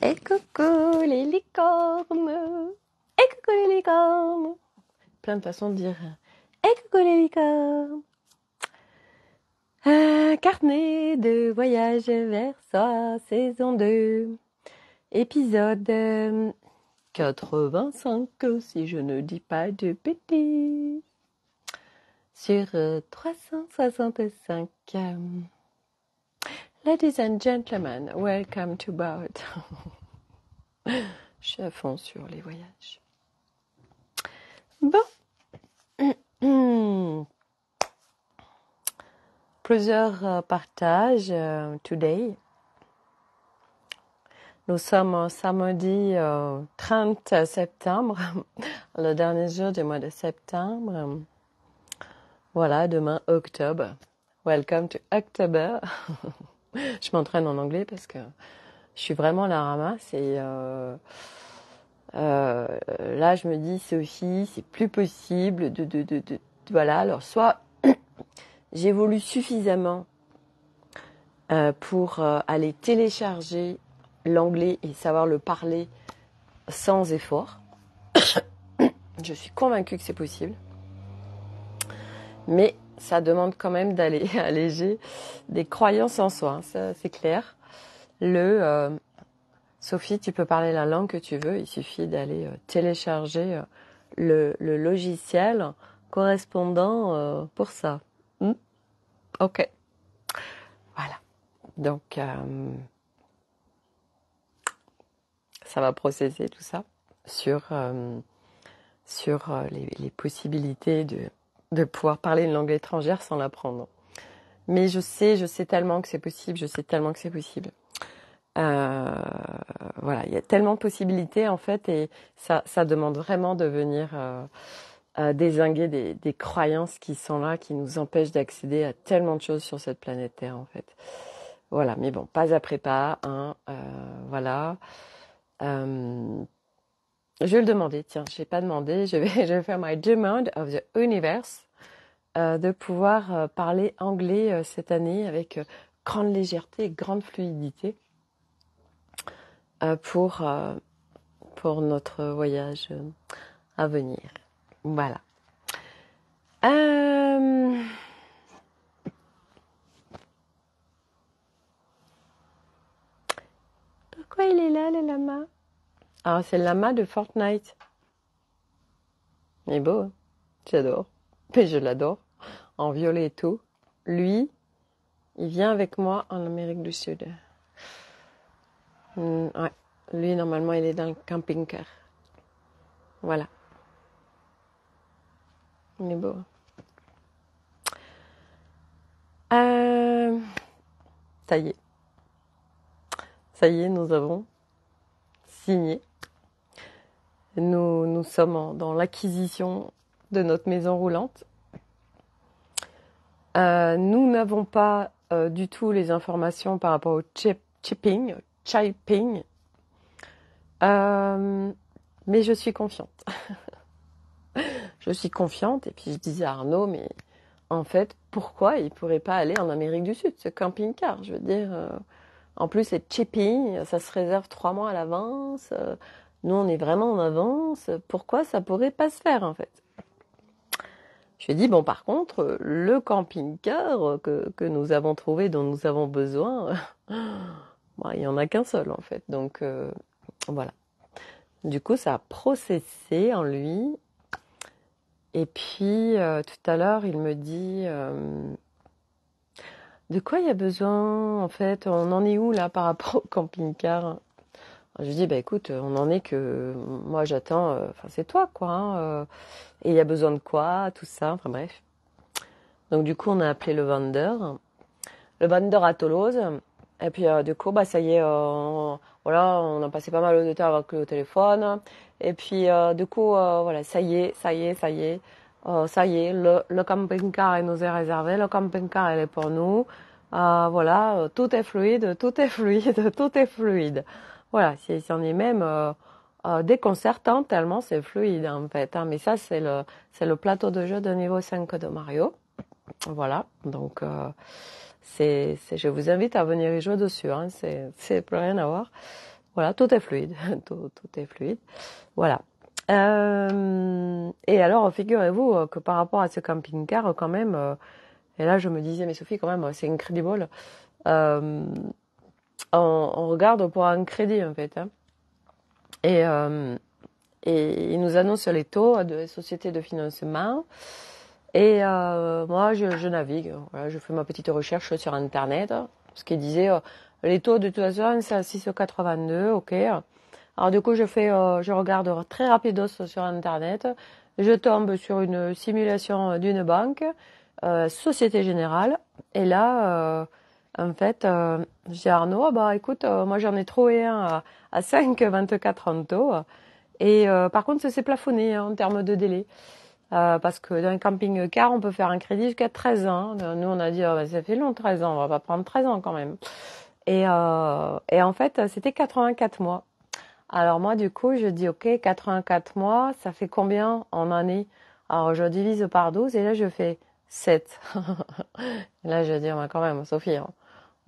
Et coucou les licornes Et coucou les licornes Plein de façons de dire euh, Et coucou les licornes Un carnet de voyage vers soi, saison 2, épisode 85, euh, si je ne dis pas de petit sur 365. Euh, Ladies and gentlemen, welcome to Boat. Je suis sur les voyages. Bon. Plusieurs euh, partages euh, today. Nous sommes samedi 30 euh, septembre, le dernier jour du mois de septembre. Voilà, demain octobre. Welcome to October. je m'entraîne en anglais parce que je suis vraiment la ramasse et euh, euh, là je me dis c'est aussi, c'est plus possible de, voilà alors soit j'évolue suffisamment euh, pour aller télécharger l'anglais et savoir le parler sans effort je suis convaincue que c'est possible mais ça demande quand même d'aller alléger des croyances en soi, hein, c'est clair. Le euh, Sophie, tu peux parler la langue que tu veux, il suffit d'aller euh, télécharger euh, le, le, logiciel correspondant pour ça. Hmm? ok. Voilà. Donc, ça va processer tout ça sur, sur les, les possibilités de de pouvoir parler une langue étrangère sans l'apprendre. Mais je sais, je sais tellement que c'est possible, je sais tellement que c'est possible. Euh, voilà, il y a tellement de possibilités en fait, et ça, ça demande vraiment de venir euh, désinguer des, des, croyances qui sont là, qui nous empêchent d'accéder à tellement de choses sur cette planète Terre en fait. Voilà, mais bon, pas après pas, hein, euh, voilà. Je vais le demander, tiens, je n'ai pas demandé, je vais, faire my demand of the universe euh, de pouvoir euh, parler anglais euh, cette année avec grande légèreté et grande fluidité pour, pour notre voyage à venir. Voilà. Pourquoi il est là, le lama ah, c'est le lama de Fortnite. Il est beau, hein. j'adore. Mais je l'adore. En violet et tout. Lui, il vient avec moi en Amérique du Sud. Hmm, Lui, normalement, il est dans le camping-car. Voilà. Il est beau. Hein. Euh, ça y est. Ça y est, nous avons signé nous, sommes dans l'acquisition de notre maison roulante. Euh, nous n'avons pas euh, du tout les informations par rapport au chipping, chipping. Euh, mais je suis confiante. je suis confiante. Et puis je disais à Arnaud, mais en fait, pourquoi il ne pourrait pas aller en Amérique du Sud, ce camping-car Je veux dire, en plus, le chipping, ça se réserve trois mois à l'avance. Nous, on est vraiment en avance. Pourquoi ça pourrait pas se faire, en fait Je lui ai dit, bon, par contre, le camping-car que, que, nous avons trouvé, dont nous avons besoin, bah, il n'y en a qu'un seul, en fait. Donc, euh, voilà. Du coup, ça a processé en lui. Et puis, euh, tout à l'heure, il me dit... Euh, de quoi il y a besoin en fait On en est où là par rapport au camping-car je lui dis, bah écoute, on en est que euh, moi j'attends, euh, enfin c'est toi quoi, hein, euh, et il y a besoin de quoi, tout ça, enfin bref. Donc du coup on a appelé le vendeur, le vendeur à Toulouse, et puis du coup bah ça y est, voilà, on a passé pas mal de temps avec au téléphone, et puis du coup voilà, ça y est, ça y est, ça y est, ça y est, le, camping-car nous est réservé, le camping-car il est pour nous, voilà, tout est fluide, tout est fluide, tout est fluide. Voilà, c'est c'en est même euh, euh, déconcertant tellement c'est fluide en fait. Hein. Mais ça, c'est le, c'est le plateau de jeu de niveau 5 de Mario. Voilà, donc euh, c'est, c'est, je vous invite à venir y jouer dessus, hein. c'est, c'est plus rien à voir. Voilà, tout est fluide, tout, tout est fluide. Voilà. Euh, et alors, figurez-vous euh, que par rapport à ce camping-car, quand même, euh, et là je me disais, mais Sophie, quand même, c'est incredible. Euh, on, regarde pour un crédit en fait. Hein. Euh, et, il et ils nous annoncent les taux de sociétés de financement. Et euh, moi, je, navigue, je fais ma petite recherche sur Internet, ce qui disait euh, les taux de toute façon, c'est à 6,82, ok. Alors du coup, je fais, je regarde très rapidement sur Internet, je tombe sur une simulation d'une banque, Société Générale, et là, en fait, euh, je à Arnaud, ah bah écoute, euh, moi j'en ai trouvé un à, 5, 24 30 taux. Et euh, par contre, ça s'est plafonné hein, en termes de délai. Euh, parce que dans un camping-car, on peut faire un crédit jusqu'à 13 ans. Nous, on a dit, ah bah, ça fait long 13 ans, on va pas prendre 13 ans quand même. Et, et en fait, c'était 84 mois. Alors moi, du coup, je dis, OK, 84 mois, ça fait combien en année Alors je divise par 12 et là, je fais 7. là, je dis, ah bah, quand même, Sophie, hein.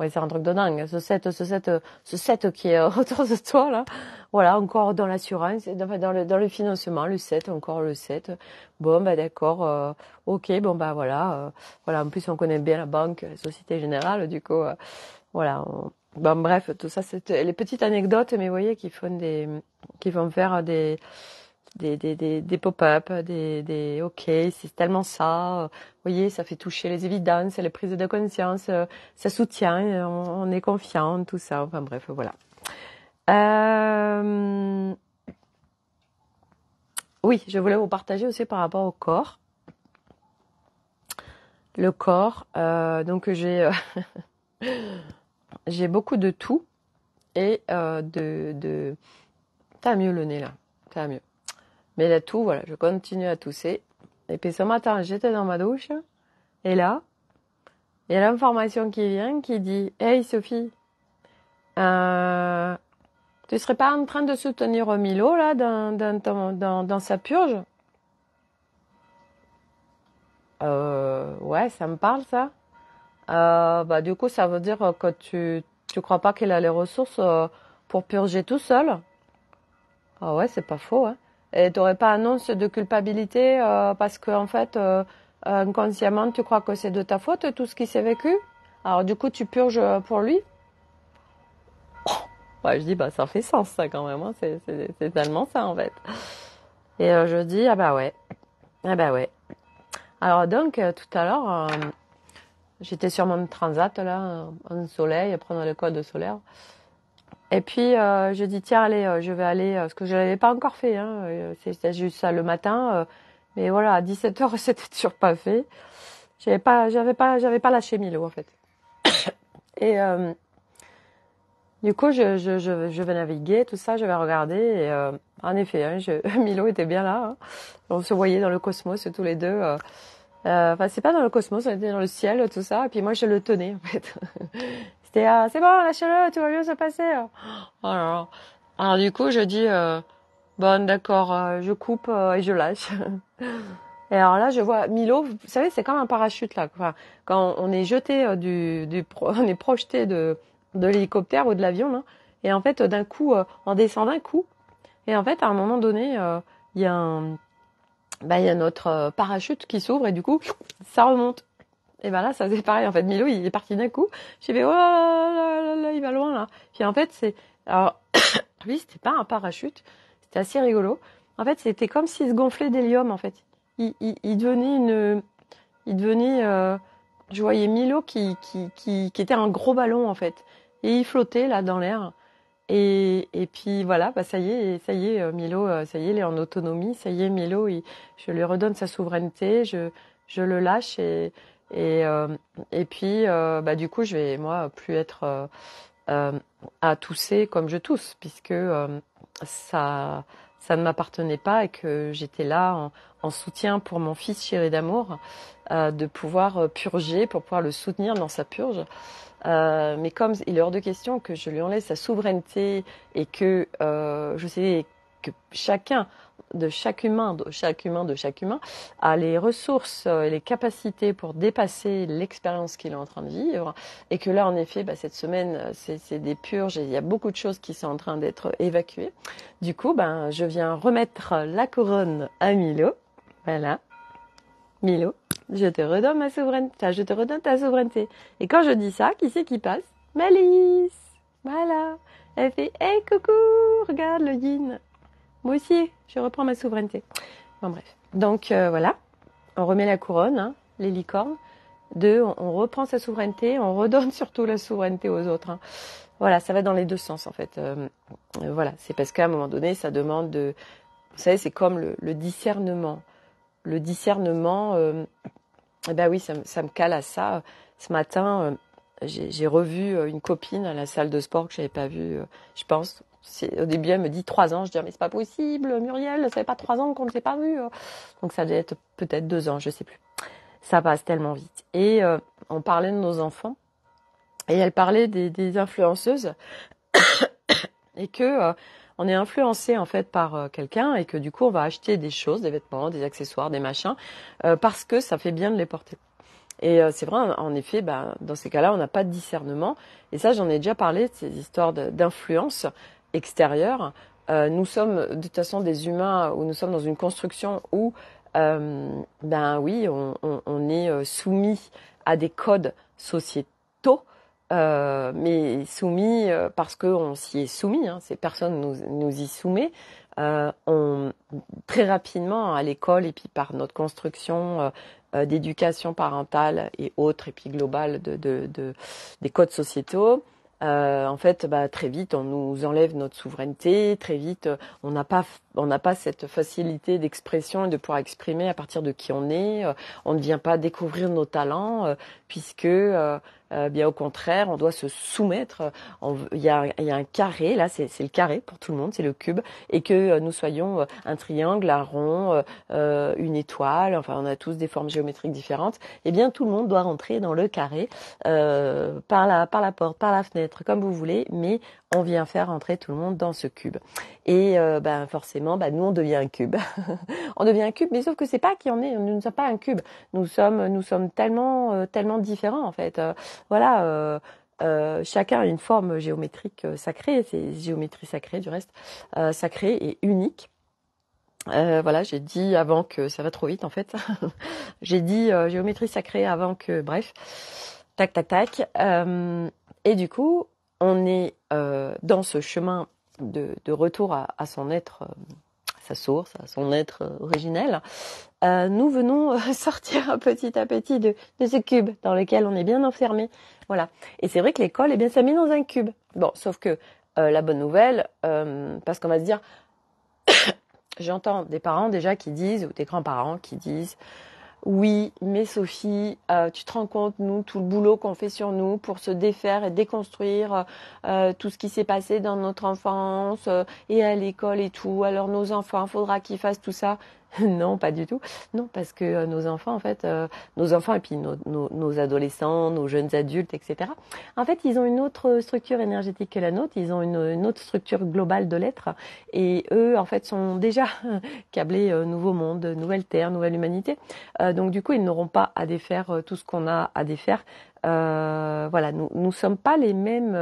Ouais, c'est un truc de dingue. Ce 7, ce 7, ce 7 qui est autour de toi, là. Voilà, encore dans l'assurance, dans le, dans le financement, le 7, encore le 7. Bon, bah, d'accord, euh, ok, bon, bah, voilà, euh, voilà. En plus, on connaît bien la banque, la Société Générale, du coup, euh, voilà. Bon, bref, tout ça, c'est les petites anecdotes, mais vous voyez, qui font des, qui vont faire des, des, des, des, pop-up, des, des OK, c'est tellement ça. Vous voyez, ça fait toucher les évidences, les prises de conscience, euh, ça soutient, euh, on, est confiant, tout ça. Enfin bref, voilà. Euh, oui, je voulais vous partager aussi par rapport au corps. Le corps, donc j'ai j'ai beaucoup de tout et de, de... T'as mieux le nez là, t'as mieux. Mais là, tout, voilà, je continue à tousser. Et puis ce matin, j'étais dans ma douche, et là, il y a l'information qui vient qui dit Hey Sophie, euh, tu serais pas en train de soutenir Milo là dans, dans, dans, sa purge euh, Ouais, ça me parle ça. Euh, bah, du coup, ça veut dire que tu ne crois pas qu'il a les ressources euh, pour purger tout seul Ah ouais, c'est pas faux. Hein et t'aurais pas annonce de culpabilité euh, parce qu'en en fait euh, inconsciemment tu crois que c'est de ta faute tout ce qui s'est vécu alors du coup tu purges euh, pour lui oh. ouais, je dis bah ça fait sens ça quand même hein. c'est tellement ça en fait et je dis ah bah ouais ah bah ouais alors donc tout à l'heure j'étais sur mon transat là en soleil à prendre le code solaire et puis euh, je dis tiens allez, euh, je vais aller, euh, parce que je l'avais pas encore fait, hein, c'était juste ça le matin, mais voilà à 17 h c'était toujours pas fait. J'avais pas, j'avais pas, j'avais pas lâché Milo en fait. et du coup je, je, je, je, vais naviguer tout ça, je vais regarder. Et, en effet, hein, je, Milo était bien là. Hein. On se voyait dans le cosmos tous les deux. Enfin, c'est pas dans le cosmos, on était dans le ciel, tout ça. Et puis moi, je le tenais en fait. Ah, c'est bon, lâche-le, tout va mieux se passer. Oh, oh alors du coup, je dis euh, bon, d'accord, euh, je coupe euh, et je lâche. et alors là, je vois Milo. Vous savez, c'est comme un parachute là. quand on est jeté du, on est projeté de l'hélicoptère ou de l'avion là. Hein, et en fait, d'un coup, on descend d'un coup. Et en fait, à un moment donné, il y a un bah, il y a notre parachute qui s'ouvre et du coup, ça remonte. Et ben là, ça faisait pareil. En fait, Milo, il est parti d'un coup. J'ai fait, oh là là, là, il va loin là. Puis en fait, c'est, alors, lui, c'était pas un parachute. C'était assez rigolo. En fait, c'était comme s'il se gonflait d'hélium, en fait. Il, il, devenait une, il devenait, euh, je voyais Milo qui, qui, qui, qui était un gros ballon, en fait. Et il flottait là dans l'air. Et, et, puis voilà, bah ça y est, ça y est, euh, Milo, euh, ça y est, il est en autonomie. Ça y est, Milo, je lui redonne sa souveraineté. Je, je le lâche et, et, euh, et puis, euh, bah, du coup, je vais, moi, plus être euh, à tousser comme je tousse, puisque ça, ça ne m'appartenait pas et que j'étais là en, soutien pour mon fils chéri d'amour, de pouvoir purger, pour pouvoir le soutenir dans sa purge. mais comme il est hors de question que je lui enlève sa souveraineté et que je sais que chacun de chaque humain, de chaque humain, de chaque humain, a les ressources euh, et les capacités pour dépasser l'expérience qu'il est en train de vivre. Et que là, en effet, bah, cette semaine, euh, c'est des purges et il y a beaucoup de choses qui sont en train d'être évacuées. Du coup, ben, je viens remettre la couronne à Milo. Voilà. Milo, je te redonne ma souveraineté. je te redonne ta souveraineté. Et quand je dis ça, qui c'est qui passe Malice. Voilà. Elle fait Hey coucou, regarde le yin. Moi aussi, je reprends ma souveraineté. Bon, bref. Donc euh, voilà, on remet la couronne, hein, les licornes. Deux, on reprend sa souveraineté, on redonne surtout la souveraineté aux autres. Hein. Voilà, ça va dans les deux sens en fait. Euh, euh, voilà, c'est parce qu'à un moment donné, ça demande de... Vous savez, c'est comme le, discernement. Le discernement, eh ben oui, ça, ça, me cale à ça. Ce matin, j'ai revu une copine à la salle de sport que je n'avais pas vue, je pense, au début, elle me dit trois ans. Je dis, ah, mais c'est pas possible, Muriel, ça fait pas trois ans qu'on ne s'est pas vu. Hein. Donc ça devait être peut-être deux ans, je sais plus. Ça passe tellement vite. Et euh, on parlait de nos enfants. Et elle parlait des, influenceuses. et que euh, on est influencé en fait par euh, quelqu'un et que du coup on va acheter des choses, des vêtements, des accessoires, des machins, parce que ça fait bien de les porter. Et c'est vrai, en effet, ben, dans ces cas-là, on n'a pas de discernement. Et ça, j'en ai déjà parlé, ces histoires d'influence extérieure. Euh, nous sommes de toute façon des humains où nous sommes dans une construction où, euh, ben oui, on, est euh, soumis à des codes sociétaux, mais soumis parce qu'on s'y est soumis, hein, ces personnes nous, y soumet. très rapidement à l'école et puis par notre construction d'éducation parentale et autres et puis globale des codes sociétaux, euh, en fait, bah, très vite, on nous enlève notre souveraineté. Très vite, euh, on n'a pas on n'a pas cette facilité d'expression et de pouvoir exprimer à partir de qui on est. Euh, on ne vient pas découvrir nos talents euh, puisque euh, bien au contraire, on doit se soumettre. Il y, a, un carré, là c'est le carré pour tout le monde, c'est le cube, et que nous soyons un triangle, un rond, une étoile, enfin on a tous des formes géométriques différentes, eh bien tout le monde doit rentrer dans le carré par, la, par la porte, par la fenêtre, comme vous voulez, mais on vient faire entrer tout le monde dans ce cube. Et euh, ben forcément, ben, nous on devient un cube. on devient un cube, mais sauf que c'est pas qui on est. Nous ne sommes pas un cube. Nous sommes, nous sommes tellement, euh, tellement différents en fait. Euh, voilà. chacun a une forme géométrique sacrée, c'est géométrie sacrée du reste, sacrée et unique. voilà, j'ai dit avant que ça va trop vite en fait. j'ai dit géométrie sacrée avant que, bref, tac tac tac. et du coup, on est euh, dans ce chemin de, retour à, son être, euh, sa source, à son être euh, originel, nous venons sortir petit à petit de, de, ce cube dans lequel on est bien enfermé. Voilà. Et c'est vrai que l'école, est eh bien, ça met dans un cube. Bon, sauf que la bonne nouvelle, parce qu'on va se dire, j'entends des parents déjà qui disent, ou des grands-parents qui disent, oui, mais Sophie, euh, tu te rends compte, nous, tout le boulot qu'on fait sur nous pour se défaire et déconstruire euh, euh, tout ce qui s'est passé dans notre enfance et à l'école et tout. Alors nos enfants, il faudra qu'ils fassent tout ça. non, pas du tout. Non, parce que euh, nos enfants, en fait, euh, nos enfants et puis nos, nos, adolescents, nos jeunes adultes, etc. En fait, ils ont une autre structure énergétique que la nôtre. Ils ont une, autre structure globale de l'être. Et eux, en fait, sont déjà câblés euh, nouveau monde, nouvelle terre, nouvelle humanité. donc, du coup, ils n'auront pas à défaire tout ce qu'on a à défaire. voilà, nous, ne sommes pas les mêmes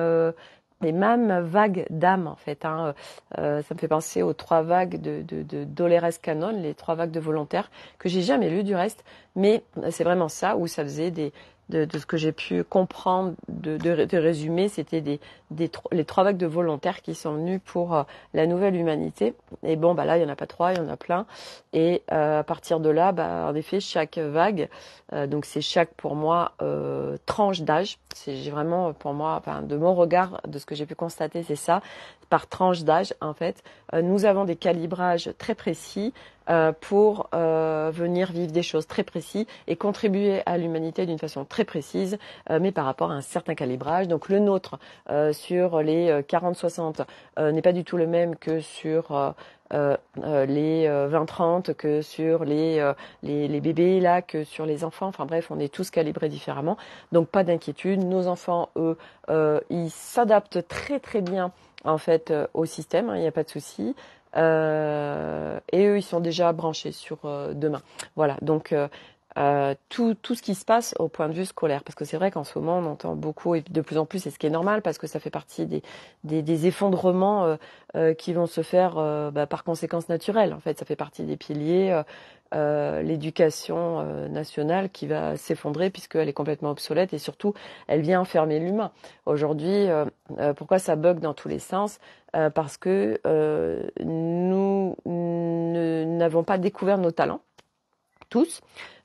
les mêmes vagues d'âme en fait. Hein. Euh, euh, ça me fait penser aux trois vagues de, de, de Dolores Cannon, les trois vagues de volontaires que j'ai jamais lues du reste, mais c'est vraiment ça où ça faisait des, de, ce que j'ai pu comprendre, de, résumer, c'était des, les trois vagues de volontaires qui sont venus pour euh, la nouvelle humanité. Et bon, bah là, il n'y en a pas trois, il y en a plein. Et euh, à partir de là, bah, en effet, chaque vague, euh, donc c'est chaque pour moi tranche d'âge. C'est vraiment pour moi, enfin, de mon regard, de ce que j'ai pu constater, c'est ça par tranche d'âge en fait. Euh, nous avons des calibrages très précis euh, pour euh, venir vivre des choses très précises et contribuer à l'humanité d'une façon très précise, mais par rapport à un certain calibrage. Donc le nôtre sur les 40-60 n'est pas du tout le même que sur euh, euh, les 20-30 euh, que sur les, les, bébés, là, que sur les enfants. Enfin bref, on est tous calibrés différemment. Donc pas d'inquiétude. Nos enfants, eux, ils s'adaptent très très bien en fait au système, hein, il n'y a pas de souci. et eux, ils sont déjà branchés sur demain. Voilà, donc euh, tout, tout ce qui se passe au point de vue scolaire. Parce que c'est vrai qu'en ce moment, on entend beaucoup, et de plus en plus, et ce qui est normal, parce que ça fait partie des, des, des effondrements euh, euh, qui vont se faire bah, par conséquence naturelle. En fait, ça fait partie des piliers, l'éducation nationale qui va s'effondrer puisqu'elle est complètement obsolète et surtout, elle vient enfermer l'humain. Aujourd'hui, pourquoi ça bug dans tous les sens Parce que nous n'avons pas découvert nos talents, tous.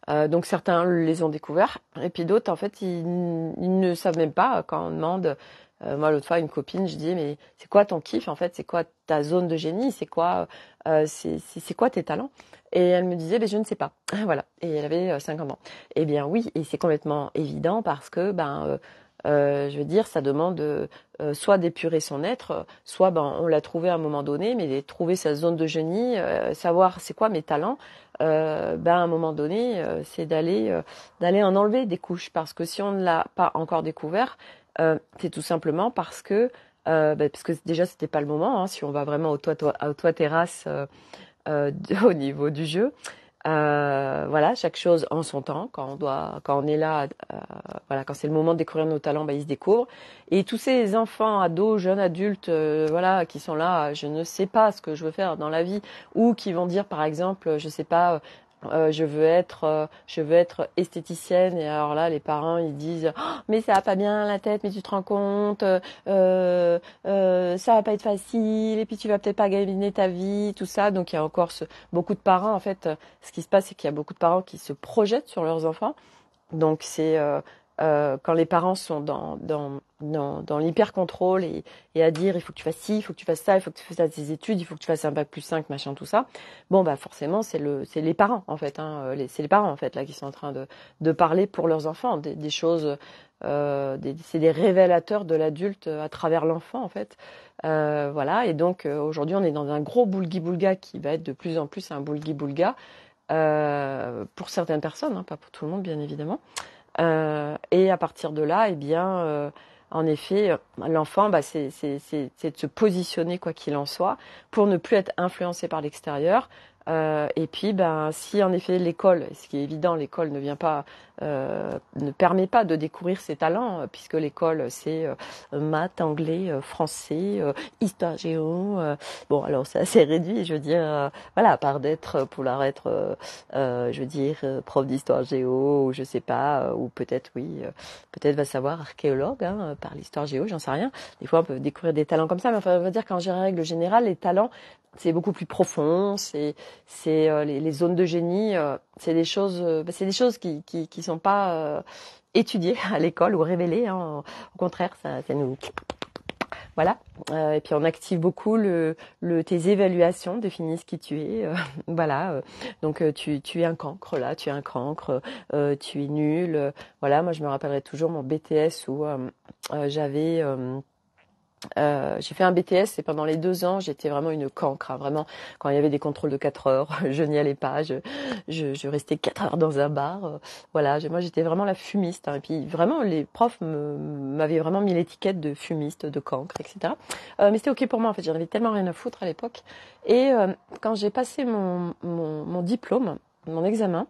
Euh, donc certains les ont découverts et puis d'autres en fait ils, ne savent même pas quand on demande. Euh, moi l'autre fois une copine je dis mais c'est quoi ton kiff en fait c'est quoi ta zone de génie c'est quoi euh, c'est quoi tes talents et elle me disait mais ben, je ne sais pas voilà et elle avait cinq ans. Eh bien oui et c'est complètement évident parce que ben euh, je veux dire, ça demande euh, soit d'épurer son être, soit ben, on l'a trouvé à un moment donné, mais trouver sa zone de génie, euh, savoir c'est quoi mes talents, ben, à un moment donné, c'est d'aller d'aller en enlever des couches, parce que si on ne l'a pas encore découvert, c'est tout simplement parce que ben, parce que déjà c'était pas le moment, hein, si on va vraiment au toit, au toit terrasse au niveau du jeu. Euh, voilà, chaque chose en son temps. Quand on doit, quand on est là, euh, voilà, quand c'est le moment de découvrir nos talents, bah, ils se découvrent. Et tous ces enfants, ados, jeunes adultes, euh, voilà, qui sont là, je ne sais pas ce que je veux faire dans la vie, ou qui vont dire, par exemple, je ne sais pas, euh, je veux être euh, je veux être esthéticienne et alors là les parents ils disent oh, mais ça va pas bien la tête mais tu te rends compte euh, euh, euh, ça va pas être facile et puis tu vas peut-être pas gagner ta vie tout ça donc il y a encore ce, beaucoup de parents en fait ce qui se passe c'est qu'il y a beaucoup de parents qui se projettent sur leurs enfants donc c'est quand les parents sont dans, dans dans, l'hyper-contrôle et, à dire il faut que tu fasses ci, il faut que tu fasses ça, il faut que tu fasses tes études, il faut que tu fasses un bac plus 5, machin, tout ça. Bon, bah forcément, c'est le, les parents en fait, hein, euh, c'est les parents en fait là qui sont en train de, de parler pour leurs enfants des, choses. Euh, c'est des révélateurs de l'adulte euh, à travers l'enfant en fait. voilà, et donc aujourd'hui on est dans un gros boulgui-boulga qui va être de plus en plus un boulgui-boulga pour certaines personnes, hein, pas pour tout le monde bien évidemment. et à partir de là, eh bien, en effet, euh, l'enfant, bah, c'est de se positionner quoi qu'il en soit pour ne plus être influencé par l'extérieur, euh, et puis, ben, si en effet l'école, ce qui est évident, l'école ne vient pas, euh, ne permet pas de découvrir ses talents, euh, puisque l'école c'est maths, anglais, français, histoire, géo. bon, alors c'est assez réduit, je veux dire, voilà, à part d'être pour leur être, je veux dire, prof d'histoire géo, ou je sais pas, ou peut-être oui, peut-être va savoir archéologue hein, par l'histoire géo, j'en sais rien. Des fois, on peut découvrir des talents comme ça, mais enfin, on va dire qu'en règle générale, les talents c'est beaucoup plus profond, c'est c'est euh, les, zones de génie, euh, c'est des choses euh, bah, c'est des choses qui qui, sont pas étudiées à l'école ou révélées. Hein. Au contraire, ça, ça nous voilà. et puis on active beaucoup le, tes évaluations, définissent ce qui tu es. voilà. donc tu tu es un cancre là, tu es un cancre, tu es nul. voilà. Moi je me rappellerai toujours mon BTS où j'avais euh, j'ai fait un BTS et pendant les deux ans, j'étais vraiment une cancre. Hein. vraiment, quand il y avait des contrôles de quatre heures, je n'y allais pas. Je, je, restais quatre heures dans un bar. Euh, voilà, moi j'étais vraiment la fumiste. Hein. et puis vraiment, les profs m'avaient vraiment mis l'étiquette de fumiste, de cancre, etc. Euh, mais c'était ok pour moi. En fait, j'en avais tellement rien à foutre à l'époque. Et euh, quand j'ai passé mon, mon, mon, diplôme, mon examen,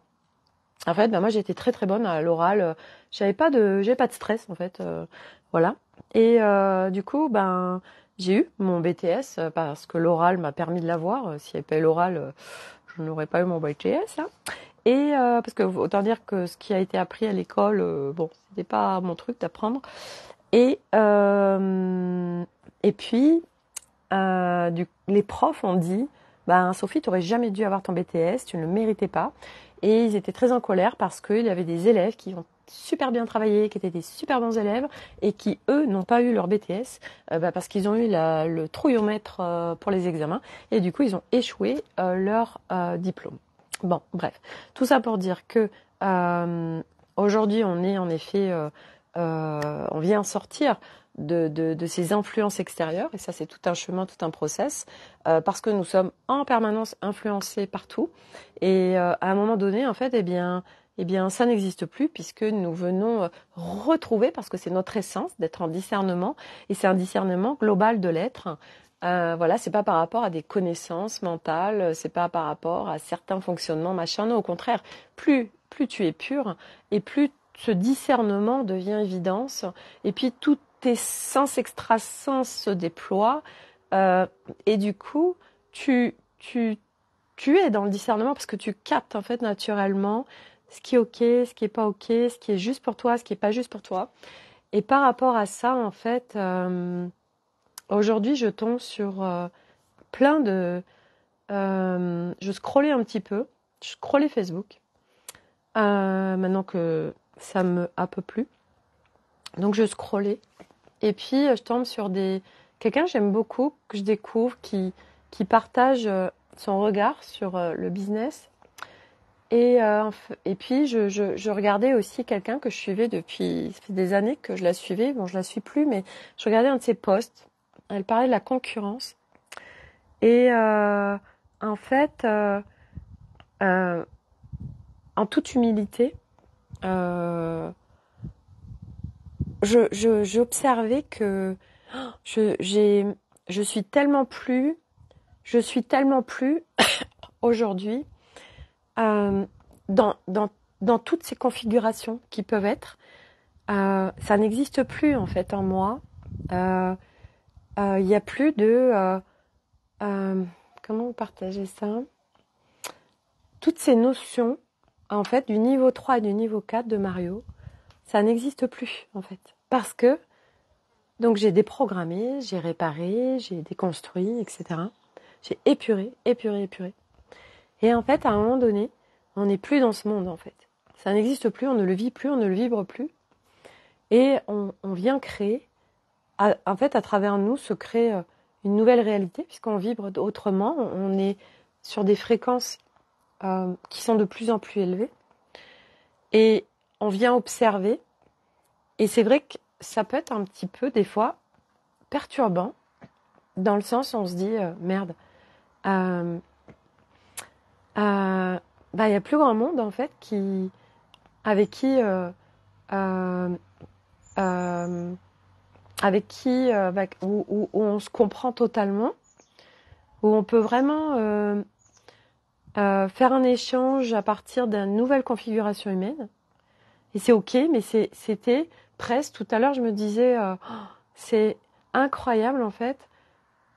en fait, ben moi j'étais très très bonne à l'oral. J'avais pas de, j'avais pas de stress en fait. Euh, voilà. Et euh, du coup, ben, j'ai eu mon BTS euh, parce que l'oral m'a permis de l'avoir. Euh, s'il n'y avait pas l'oral, je n'aurais pas eu mon BTS. Hein. Et parce que autant dire que ce qui a été appris à l'école, bon, c'était pas mon truc d'apprendre. Et et puis, les profs ont dit, ben Sophie, tu n'aurais jamais dû avoir ton BTS, tu ne le méritais pas. Et ils étaient très en colère parce qu'il y avait des élèves qui ont super bien travaillé, qui étaient des super bons élèves et qui, eux, n'ont pas eu leur BTS euh, bah, parce qu'ils ont eu le trouillomètre euh, pour les examens et du coup, ils ont échoué euh, leur diplôme. Bon, bref, tout ça pour dire que aujourd'hui, on est en effet, on vient sortir de, de, de, ces influences extérieures, et ça c'est tout un chemin, tout un process, euh, parce que nous sommes en permanence influencés partout, et euh, à un moment donné, en fait, eh bien, eh bien ça n'existe plus, puisque nous venons euh, retrouver, parce que c'est notre essence d'être en discernement, et c'est un discernement global de l'être. Euh, voilà, c'est pas par rapport à des connaissances mentales, c'est pas par rapport à certains fonctionnements, machin. Non, au contraire, plus plus tu es pur et plus ce discernement devient évidence, et puis tout tes sens extra-sens se déploient euh, et du coup, tu, tu, tu es dans le discernement parce que tu captes en fait naturellement ce qui est ok, ce qui est pas ok, ce qui est juste pour toi, ce qui est pas juste pour toi. Et par rapport à ça, en fait, euh, aujourd'hui, je tombe sur euh, plein de. je scrollais un petit peu, je scrollais Facebook. maintenant que ça me un peu plus. Donc je scrollais et puis, euh, je tombe sur des quelqu'un que j'aime beaucoup, que je découvre, qui, qui partage euh, son regard sur euh, le business. Et, et puis, je, je, regardais aussi quelqu'un que je suivais depuis des années que je la suivais. Bon, je la suis plus, mais je regardais un de ses posts. Elle parlait de la concurrence. Et en fait, en toute humilité, je j'observais que je j'ai je suis tellement plus je suis tellement plus aujourd'hui euh, dans, dans, toutes ces configurations qui peuvent être euh, ça n'existe plus en fait en moi euh, il n'y a plus de comment partager ça toutes ces notions en fait du niveau 3 et du niveau 4 de Mario ça n'existe plus en fait parce que, donc j'ai déprogrammé, j'ai réparé, j'ai déconstruit, etc. J'ai épuré, épuré, épuré. Et en fait, à un moment donné, on n'est plus dans ce monde, en fait. Ça n'existe plus, on ne le vit plus, on ne le vibre plus. Et on, vient créer, en fait, à travers nous se crée euh, une nouvelle réalité, puisqu'on vibre autrement, on est sur des fréquences euh, qui sont de plus en plus élevées. Et on vient observer et c'est vrai que ça peut être un petit peu, des fois, perturbant, dans le sens où on se dit, euh, merde, euh, euh, bah, il n'y a plus grand monde, en fait, qui, avec qui, avec qui, bah, où, on se comprend totalement, où on peut vraiment faire un échange à partir d'une nouvelle configuration humaine. Et c'est ok, mais c'était presse. Tout à l'heure, je me disais, euh, oh, c'est incroyable en fait,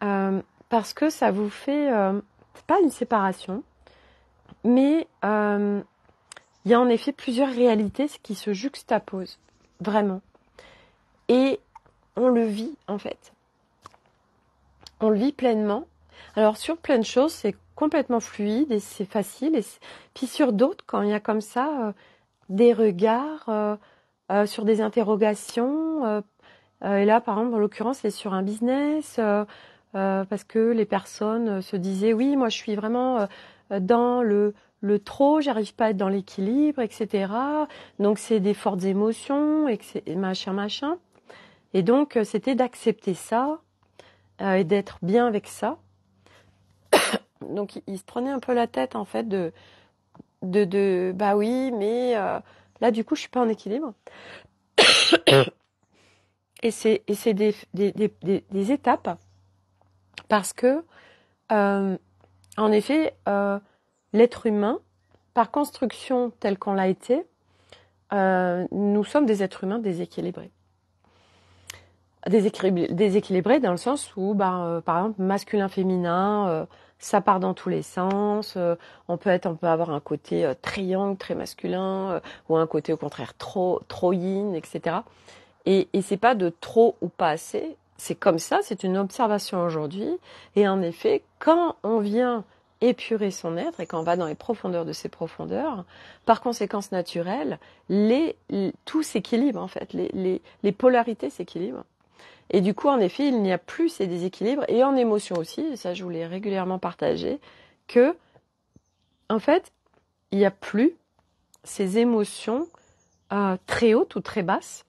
euh, parce que ça vous fait, euh, pas une séparation, mais il y a en effet plusieurs réalités qui se juxtaposent, vraiment. Et on le vit en fait. On le vit pleinement. Alors sur plein de choses, c'est complètement fluide et c'est facile. Et puis sur d'autres, quand il y a comme ça des regards euh, sur des interrogations. Euh, euh, et là, par exemple, en l'occurrence, c'est sur un business, parce que les personnes se disaient, oui, moi, je suis vraiment dans le, le trop, j'arrive pas à être dans l'équilibre, etc. Donc, c'est des fortes émotions, et machin, machin. Et donc, c'était d'accepter ça et d'être bien avec ça. donc, il, se prenait un peu la tête, en fait, de, de, de bah oui, mais Là, du coup, je suis pas en équilibre. et c'est des, des, des, étapes parce que, euh, en effet, euh, l'être humain, par construction telle qu'on l'a été, euh, nous sommes des êtres humains déséquilibrés. Déséquilibrés, dans le sens où, ben, par exemple, masculin-féminin, ça part dans tous les sens. Euh, on peut être, on peut avoir un côté euh, triangle très masculin euh, ou un côté au contraire trop trop yin, etc. Et, et c'est pas de trop ou pas assez. C'est comme ça. C'est une observation aujourd'hui. Et en effet, quand on vient épurer son être et qu'on va dans les profondeurs de ses profondeurs, par conséquence naturelle, les, les tout s'équilibre en fait, les polarités s'équilibrent. Et du coup, en effet, il n'y a plus ces déséquilibres et en émotion aussi, ça je vous l'ai régulièrement partagé, que en fait, il n'y a plus ces émotions euh, très hautes ou très basses.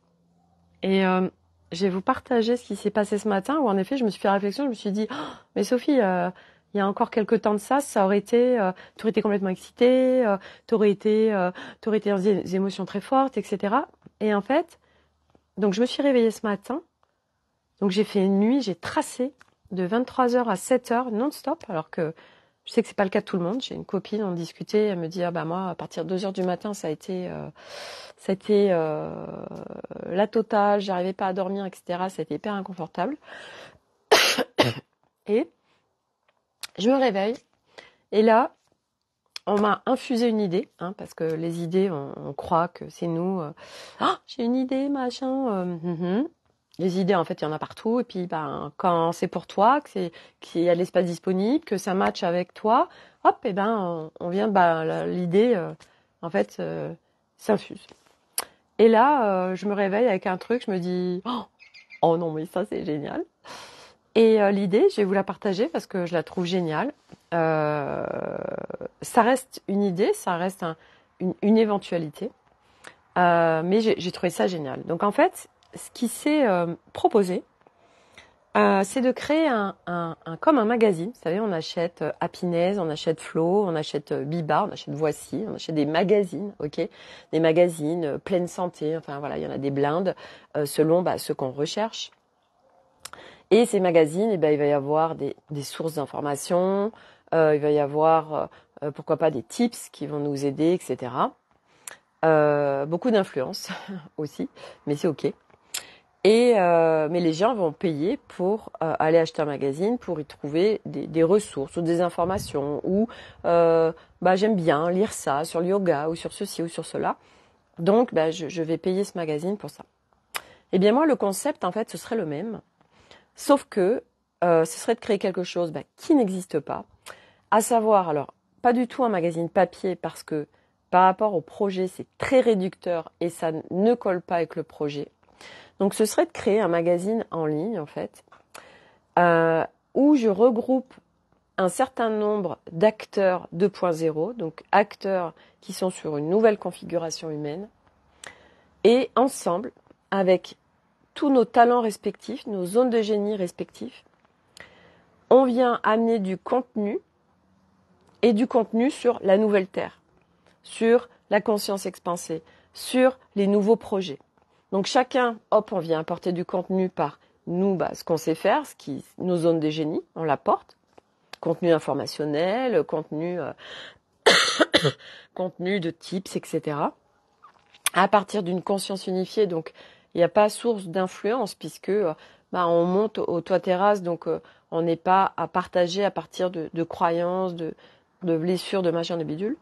Et euh, je vais vous partager ce qui s'est passé ce matin où en effet, je me suis fait réflexion, je me suis dit, oh, mais Sophie, euh, il y a encore quelques temps de ça, ça aurait été, t'aurais été complètement excitée, tu aurais été, été dans des émotions très fortes, etc. Et en fait, donc je me suis réveillée ce matin donc j'ai fait une nuit, j'ai tracé de 23h à 7h non-stop, alors que je sais que c'est pas le cas de tout le monde. J'ai une copine, on discutait, elle me dit ah, bah moi à partir de 2h du matin ça a été euh, ça euh, la totale, j'arrivais pas à dormir etc. Ça a été hyper inconfortable. et je me réveille et là on m'a infusé une idée, hein, parce que les idées, on, croit que c'est nous. Euh, ah, j'ai une idée, machin. Hum, hum les idées, en fait, il y en a partout. Et puis, ben, quand c'est pour toi, qu'il y a l'espace disponible, que ça matche avec toi, hop, et ben, on, vient, ben, l'idée, euh, en fait, euh, s'infuse. Et là, euh, je me réveille avec un truc, je me dis, oh, oh non, mais ça, c'est génial. Et l'idée, je vais vous la partager parce que je la trouve géniale. ça reste une idée, ça reste une, une, éventualité. mais j'ai trouvé ça génial. Donc, en fait, ce qui s'est euh, proposé, euh, c'est de créer un, comme un magazine. Vous savez, on achète euh, Happiness, on achète Flo, on achète Biba, on achète Voici, on achète des magazines, ok, des magazines pleine santé. Enfin voilà, il y en a des blindes selon bah, ce qu'on recherche. Et ces magazines, eh ben, il va y avoir des, sources d'informations, il va y avoir pourquoi pas des tips qui vont nous aider, etc. beaucoup d'influence aussi, mais c'est ok. Euh, mais les gens vont payer pour euh, aller acheter un magazine, pour y trouver des, ressources ou des informations ou euh, bah, j'aime bien lire ça sur le yoga ou sur ceci ou sur cela. Donc bah, je, vais payer ce magazine pour ça. Eh bien moi le concept en fait ce serait le même, sauf que ce serait de créer quelque chose bah, qui n'existe pas, à savoir alors pas du tout un magazine papier parce que par rapport au projet c'est très réducteur et ça ne colle pas avec le projet donc ce serait de créer un magazine en ligne en fait, euh, où je regroupe un certain nombre d'acteurs 2.0, donc acteurs qui sont sur une nouvelle configuration humaine, et ensemble, avec tous nos talents respectifs, nos zones de génie respectifs, on vient amener du contenu et du contenu sur la nouvelle Terre, sur la conscience expansée, sur les nouveaux projets. Donc chacun, hop, on vient apporter du contenu par nous, bah, ce qu'on sait faire, nos zones de génie, on l'apporte. Contenu informationnel, contenu, euh, contenu de tips, etc. À partir d'une conscience unifiée, donc il n'y a pas source d'influence puisque euh, bah, on monte au toit terrasse, donc euh, on n'est pas à partager à partir de, croyances, de, de blessures, de machins, de bidule.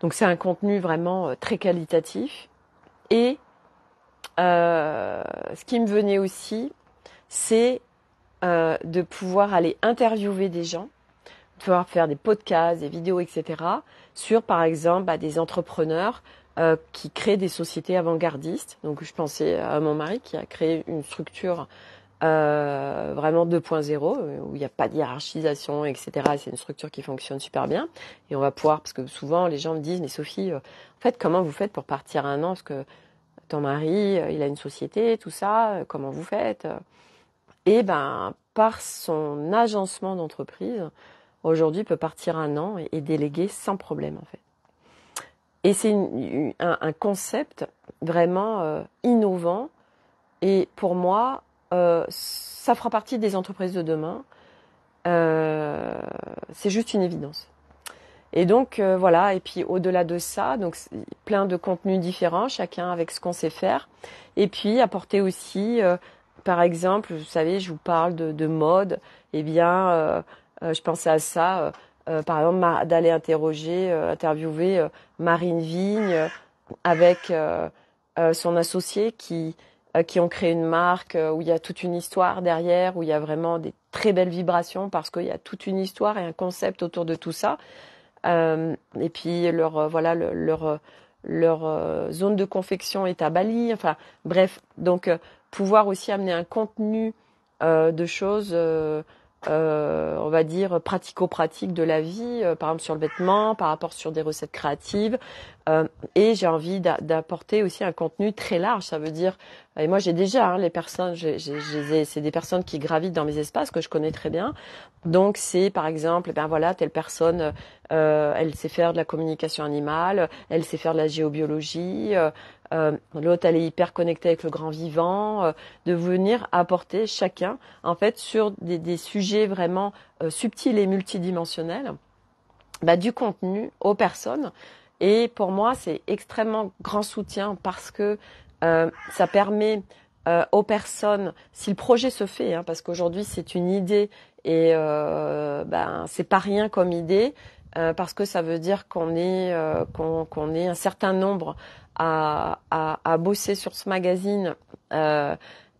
Donc c'est un contenu vraiment très qualitatif et euh, ce qui me venait aussi, c'est euh, de pouvoir aller interviewer des gens de pouvoir faire des podcasts, des vidéos, etc. sur, par exemple, bah, des entrepreneurs euh, qui créent des sociétés avant-gardistes. Donc, je pensais à mon mari qui a créé une structure vraiment 2.0 où il n'y a pas de hiérarchisation, etc. C'est une structure qui fonctionne super bien. Et on va pouvoir, parce que souvent les gens me disent, mais Sophie, en fait, comment vous faites pour partir un an que ton mari, euh, il a une société, tout ça, euh, comment vous faites Et euh. eh ben, par son agencement d'entreprise, aujourd'hui peut partir un an et, déléguer sans problème en fait. Et c'est un, concept vraiment innovant et pour moi, ça fera partie des entreprises de demain. c'est juste une évidence. Et donc euh, voilà, et puis au-delà de ça, donc plein de contenus différents, chacun avec ce qu'on sait faire. Et puis apporter aussi, euh, par exemple, vous savez, je vous parle de, de mode, et eh bien, euh, je pensais à ça, par exemple, d'aller interroger, interviewer Marine Vigne avec son associé qui qui ont créé une marque où il y a toute une histoire derrière, où il y a vraiment des très belles vibrations parce qu'il y a toute une histoire et un concept autour de tout ça. Euh, et puis leur euh, voilà leur euh, leur zone de confection est à Bali. Enfin, bref, donc pouvoir aussi amener un contenu de choses euh, on va dire pratico-pratique de la vie, euh, par exemple sur le vêtement, par rapport sur des recettes créatives. Euh, et j'ai envie d'apporter aussi un contenu très large. Ça veut dire, et moi j'ai déjà hein, les personnes, c'est des personnes qui gravitent dans mes espaces que je connais très bien. Donc c'est par exemple, ben voilà, telle personne, elle sait faire de la communication animale, elle sait faire de la géobiologie, euh, elle est hyper connectée avec le grand vivant, euh, de venir apporter chacun en fait sur des, des sujets vraiment euh, subtils et multidimensionnels, bah, du contenu aux personnes. Et pour moi, c'est extrêmement grand soutien parce que euh, ça permet aux personnes, si le projet se fait, hein, parce qu'aujourd'hui c'est une idée et euh, ben c'est pas rien comme idée, parce que ça veut dire qu'on est qu'on est un certain nombre à, à, à bosser sur ce magazine. Euh,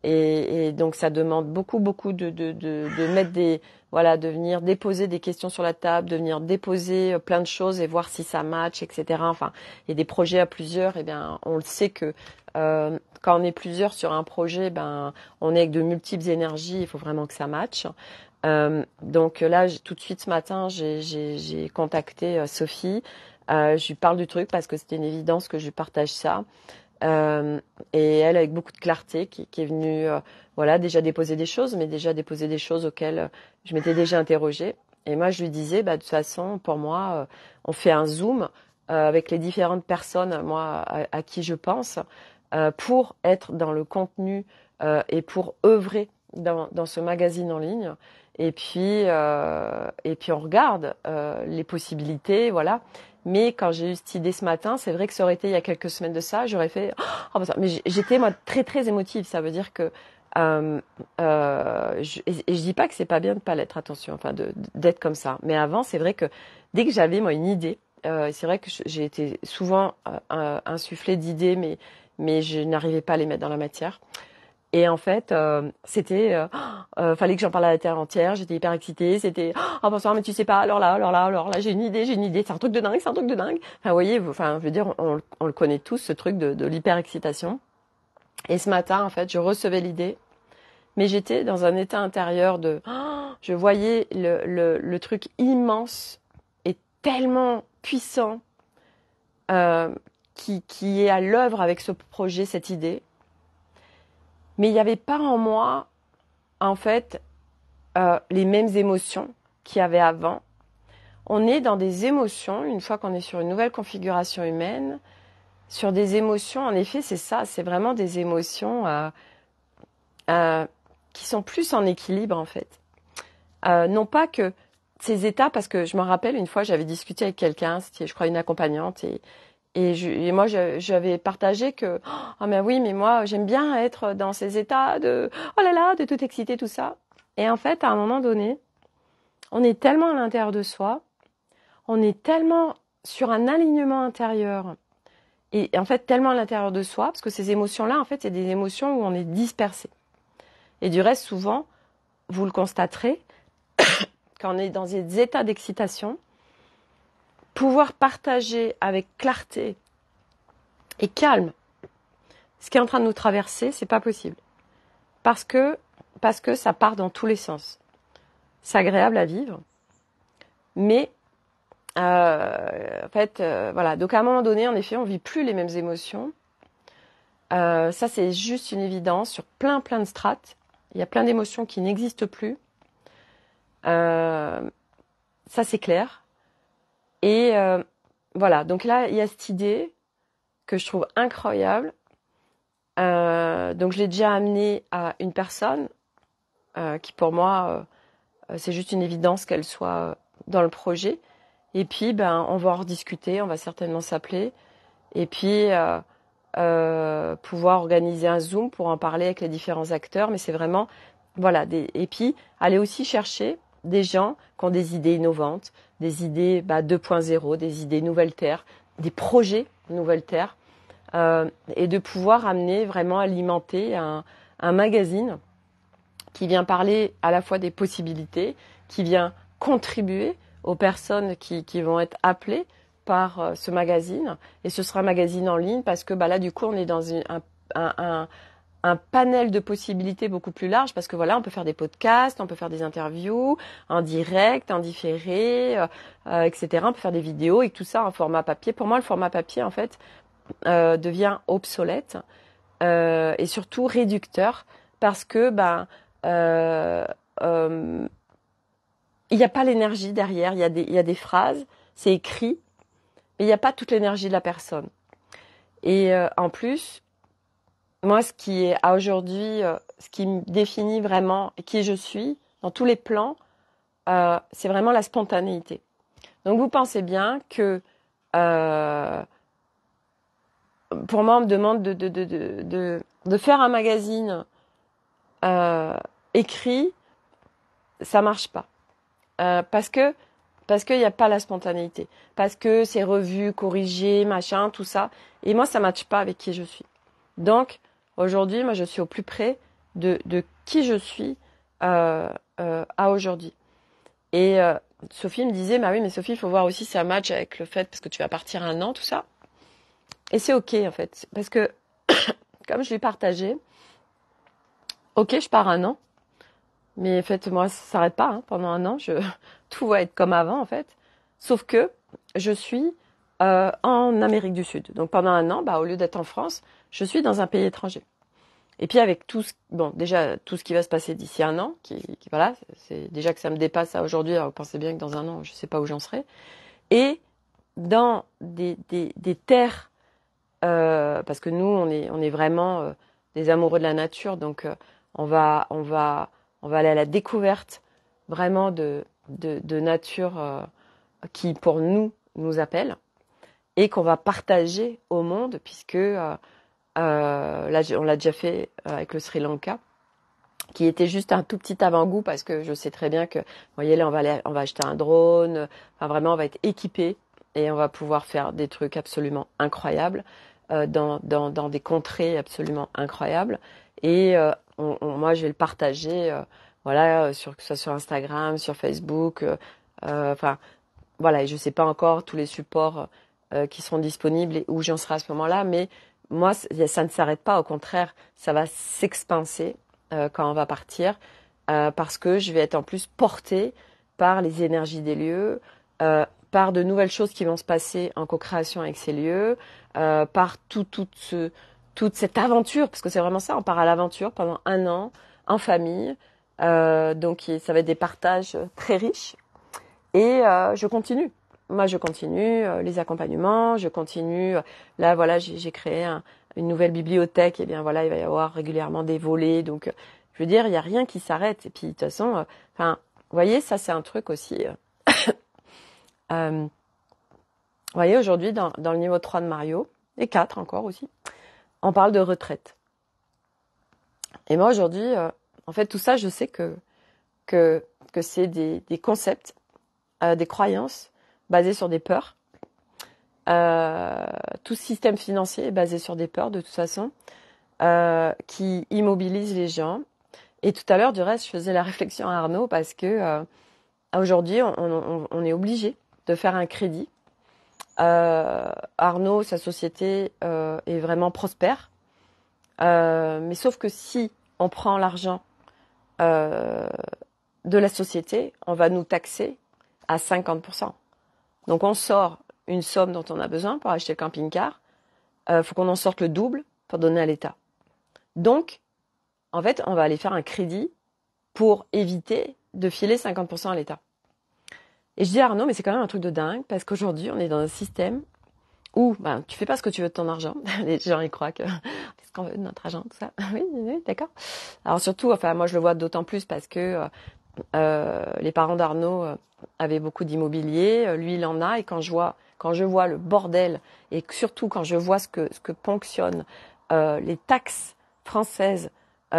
et, et, donc ça demande beaucoup, beaucoup de, de, de, de, mettre des, voilà, de venir déposer des questions sur la table, de venir déposer euh, plein de choses et voir si ça match, etc. Enfin, a des projets à plusieurs, et bien on le sait que euh, quand on est plusieurs sur un projet, ben on est avec de multiples énergies, il faut vraiment que ça match Euh, donc là, tout de suite ce matin, j'ai contacté euh, Sophie euh, je lui parle du truc parce que c'était une évidence que je lui partage ça. Euh, et elle, avec beaucoup de clarté, qui, est venue, euh, voilà, déjà déposer des choses, mais déjà déposer des choses auxquelles euh, je m'étais déjà interrogée. Et moi, je lui disais, bah, de toute façon, pour moi, on fait un zoom avec les différentes personnes, moi, à, qui je pense, pour être dans le contenu et pour œuvrer dans, dans, ce magazine en ligne. Et puis, et puis, on regarde les possibilités, voilà. Mais quand j'ai eu cette idée ce matin, c'est vrai que ça aurait été il y a quelques semaines de ça, j'aurais fait. Oh, oh bah, mais j'étais moi très très émotive. Ça veut dire que euh, euh je, et dis pas que c'est pas bien de pas l'être, attention, enfin d'être comme ça. Mais avant, c'est vrai que dès que j'avais moi une idée, euh, c'est vrai que j'ai été souvent euh, insufflée d'idées, mais mais je n'arrivais pas à les mettre dans la matière. Et en fait, euh, c'était, euh, oh, euh, fallait que j'en parle à la terre entière. J'étais hyper excitée. C'était, ah oh, bonsoir, mais tu sais pas, alors là, alors là, alors là, j'ai une idée, j'ai une idée. C'est un truc de dingue, c'est un truc de dingue. Enfin, vous voyez, enfin, je veux dire, on, le connaît tous ce truc de, de l'hyper excitation. Et ce matin, en fait, je recevais l'idée, mais j'étais dans un état intérieur de, oh, je voyais le, le, le, truc immense et tellement puissant euh, qui, qui est à l'œuvre avec ce projet, cette idée mais il n'y avait pas en moi, en fait, euh, les mêmes émotions qu'il y avait avant. On est dans des émotions, une fois qu'on est sur une nouvelle configuration humaine, sur des émotions, en effet, c'est ça, c'est vraiment des émotions euh, euh, qui sont plus en équilibre, en fait. non pas que ces états, parce que je me rappelle, une fois, j'avais discuté avec quelqu'un, c'était, je crois, une accompagnante, et et, moi, j'avais partagé que, ah mais oui, mais moi, j'aime bien être dans ces états de, oh là là, de tout exciter tout ça. Et en fait, à un moment donné, on est tellement à l'intérieur de soi, on est tellement sur un alignement intérieur, et en fait, tellement à l'intérieur de soi, parce que ces émotions-là, en fait, c'est des émotions où on est dispersé. Et du reste, souvent, vous le constaterez, quand on est dans des états d'excitation, pouvoir partager avec clarté et calme ce qui est en train de nous traverser, c'est pas possible. Parce que, parce que ça part dans tous les sens. C'est agréable à vivre, mais euh, en fait, euh, voilà. Donc à un moment donné, en effet, on vit plus les mêmes émotions. Euh, ça, c'est juste une évidence sur plein, plein de strates. Il y a plein d'émotions qui n'existent plus. ça, c'est clair. Et euh, voilà, donc là, il y a cette idée que je trouve incroyable. Euh, donc je l'ai déjà amenée à une personne euh, qui pour moi, c'est juste une évidence qu'elle soit dans le projet. Et puis, ben, on va en rediscuter, on va certainement s'appeler. Et puis, pouvoir organiser un Zoom pour en parler avec les différents acteurs. Mais c'est vraiment, voilà, des... et puis, aller aussi chercher des gens qui ont des idées innovantes, des idées 2.0, bah, des idées nouvelles terres, des projets nouvelles terres, euh, et de pouvoir amener vraiment alimenter un, magazine qui vient parler à la fois des possibilités, qui vient contribuer aux personnes qui, vont être appelées par euh, ce magazine. Et ce sera un magazine en ligne parce que bah, là, du coup, on est dans un, un panel de possibilités beaucoup plus large parce que voilà, on peut faire des podcasts, on peut faire des interviews en direct, en différé, euh, euh, etc. On peut faire des vidéos et tout ça en format papier. Pour moi, le format papier, en fait, euh, devient obsolète et surtout réducteur parce que ben il n'y a pas l'énergie derrière, il y, a des, il y a des phrases, c'est écrit, mais il n'y a pas toute l'énergie de la personne. Et en plus, moi, ce qui est à aujourd'hui, euh, ce qui me définit vraiment qui je suis dans tous les plans, euh, c'est vraiment la spontanéité. Donc, vous pensez bien que euh, pour moi, on me demande de, de, faire un magazine écrit, ça marche pas. parce que parce qu'il n'y a pas la spontanéité, parce que c'est revu, corrigé, machin, tout ça. Et moi, ça matche pas avec qui je suis. Donc, Aujourd'hui, moi, je suis au plus près de, qui je suis euh, euh, à aujourd'hui. Et euh, Sophie me disait, bah oui, mais Sophie, il faut voir aussi si ça match avec le fait parce que tu vas partir un an, tout ça. Et c'est ok en fait, parce que comme je lui partagé, ok, je pars un an, mais en fait, moi, ça s'arrête pas. Hein. Pendant un an, je... tout va être comme avant, en fait. Sauf que je suis en Amérique du Sud. Donc pendant un an, bah, au lieu d'être en France, je suis dans un pays étranger. Et puis avec tout ce, bon, déjà tout ce qui va se passer d'ici un an, qui, voilà, c'est déjà que ça me dépasse à aujourd'hui. Alors pensez bien que dans un an, je ne sais pas où j'en serai. Et dans des, des, terres, euh, parce que nous, on est, on est vraiment euh, des amoureux de la nature, donc euh, on va, on va, on va aller à la découverte vraiment de, de nature qui pour nous nous appelle et qu'on va partager au monde, puisque euh, là, on l'a déjà fait euh, avec le Sri Lanka qui était juste un tout petit avant-goût parce que je sais très bien que, vous voyez, là, on va on va acheter un drone. Enfin, vraiment, on va être équipé et on va pouvoir faire des trucs absolument incroyables euh, dans, des contrées absolument incroyables. Et moi, je vais le partager, voilà, sur, que ce soit sur Instagram, sur Facebook. Enfin, voilà, et je sais pas encore tous les supports qui seront disponibles et où j'en serai à ce moment-là, mais moi, ça ne s'arrête pas. Au contraire, ça va s'expanser euh, quand on va partir euh, parce que je vais être en plus portée par les énergies des lieux, euh, par de nouvelles choses qui vont se passer en co-création avec ces lieux, par tout, toute cette aventure, parce que c'est vraiment ça, on part à l'aventure pendant un an en famille. donc ça va être des partages très riches. Et je continue moi je continue euh, les accompagnements, je continue. Euh, là voilà, j'ai créé une nouvelle bibliothèque. Et bien voilà, il va y avoir régulièrement des volets. Donc euh, je veux dire, il n'y a rien qui s'arrête. Et puis de toute façon, enfin, vous voyez, ça c'est un truc aussi. vous voyez, aujourd'hui dans, le niveau 3 de Mario et 4 encore aussi, on parle de retraite. Et moi aujourd'hui, en fait, tout ça, je sais que que que c'est des, concepts, des croyances basé sur des peurs. Euh, tout système financier est basé sur des peurs de toute façon, euh, qui immobilisent les gens. Et tout à l'heure, du reste, je faisais la réflexion à Arnaud parce que euh, aujourd'hui, on, est obligé de faire un crédit. Arnaud, sa société est vraiment prospère. mais sauf que si on prend l'argent de la société, on va nous taxer à 50%. Donc on sort une somme dont on a besoin pour acheter le camping-car. Il euh, faut qu'on en sorte le double pour donner à l'État. Donc, en fait, on va aller faire un crédit pour éviter de filer 50% à l'État. Et je dis à Arnaud, mais c'est quand même un truc de dingue parce qu'aujourd'hui, on est dans un système où ben, tu fais pas ce que tu veux de ton argent. Les gens, ils croient que qu'est-ce qu'on veut de notre argent, tout ça. oui, d'accord. Alors surtout, enfin, moi, je le vois d'autant plus parce que euh, euh, les parents d'Arnaud euh, avaient beaucoup d'immobilier, euh, lui il en a, et quand je vois, quand je vois le bordel, et surtout quand je vois ce que, ce que ponctionnent les taxes françaises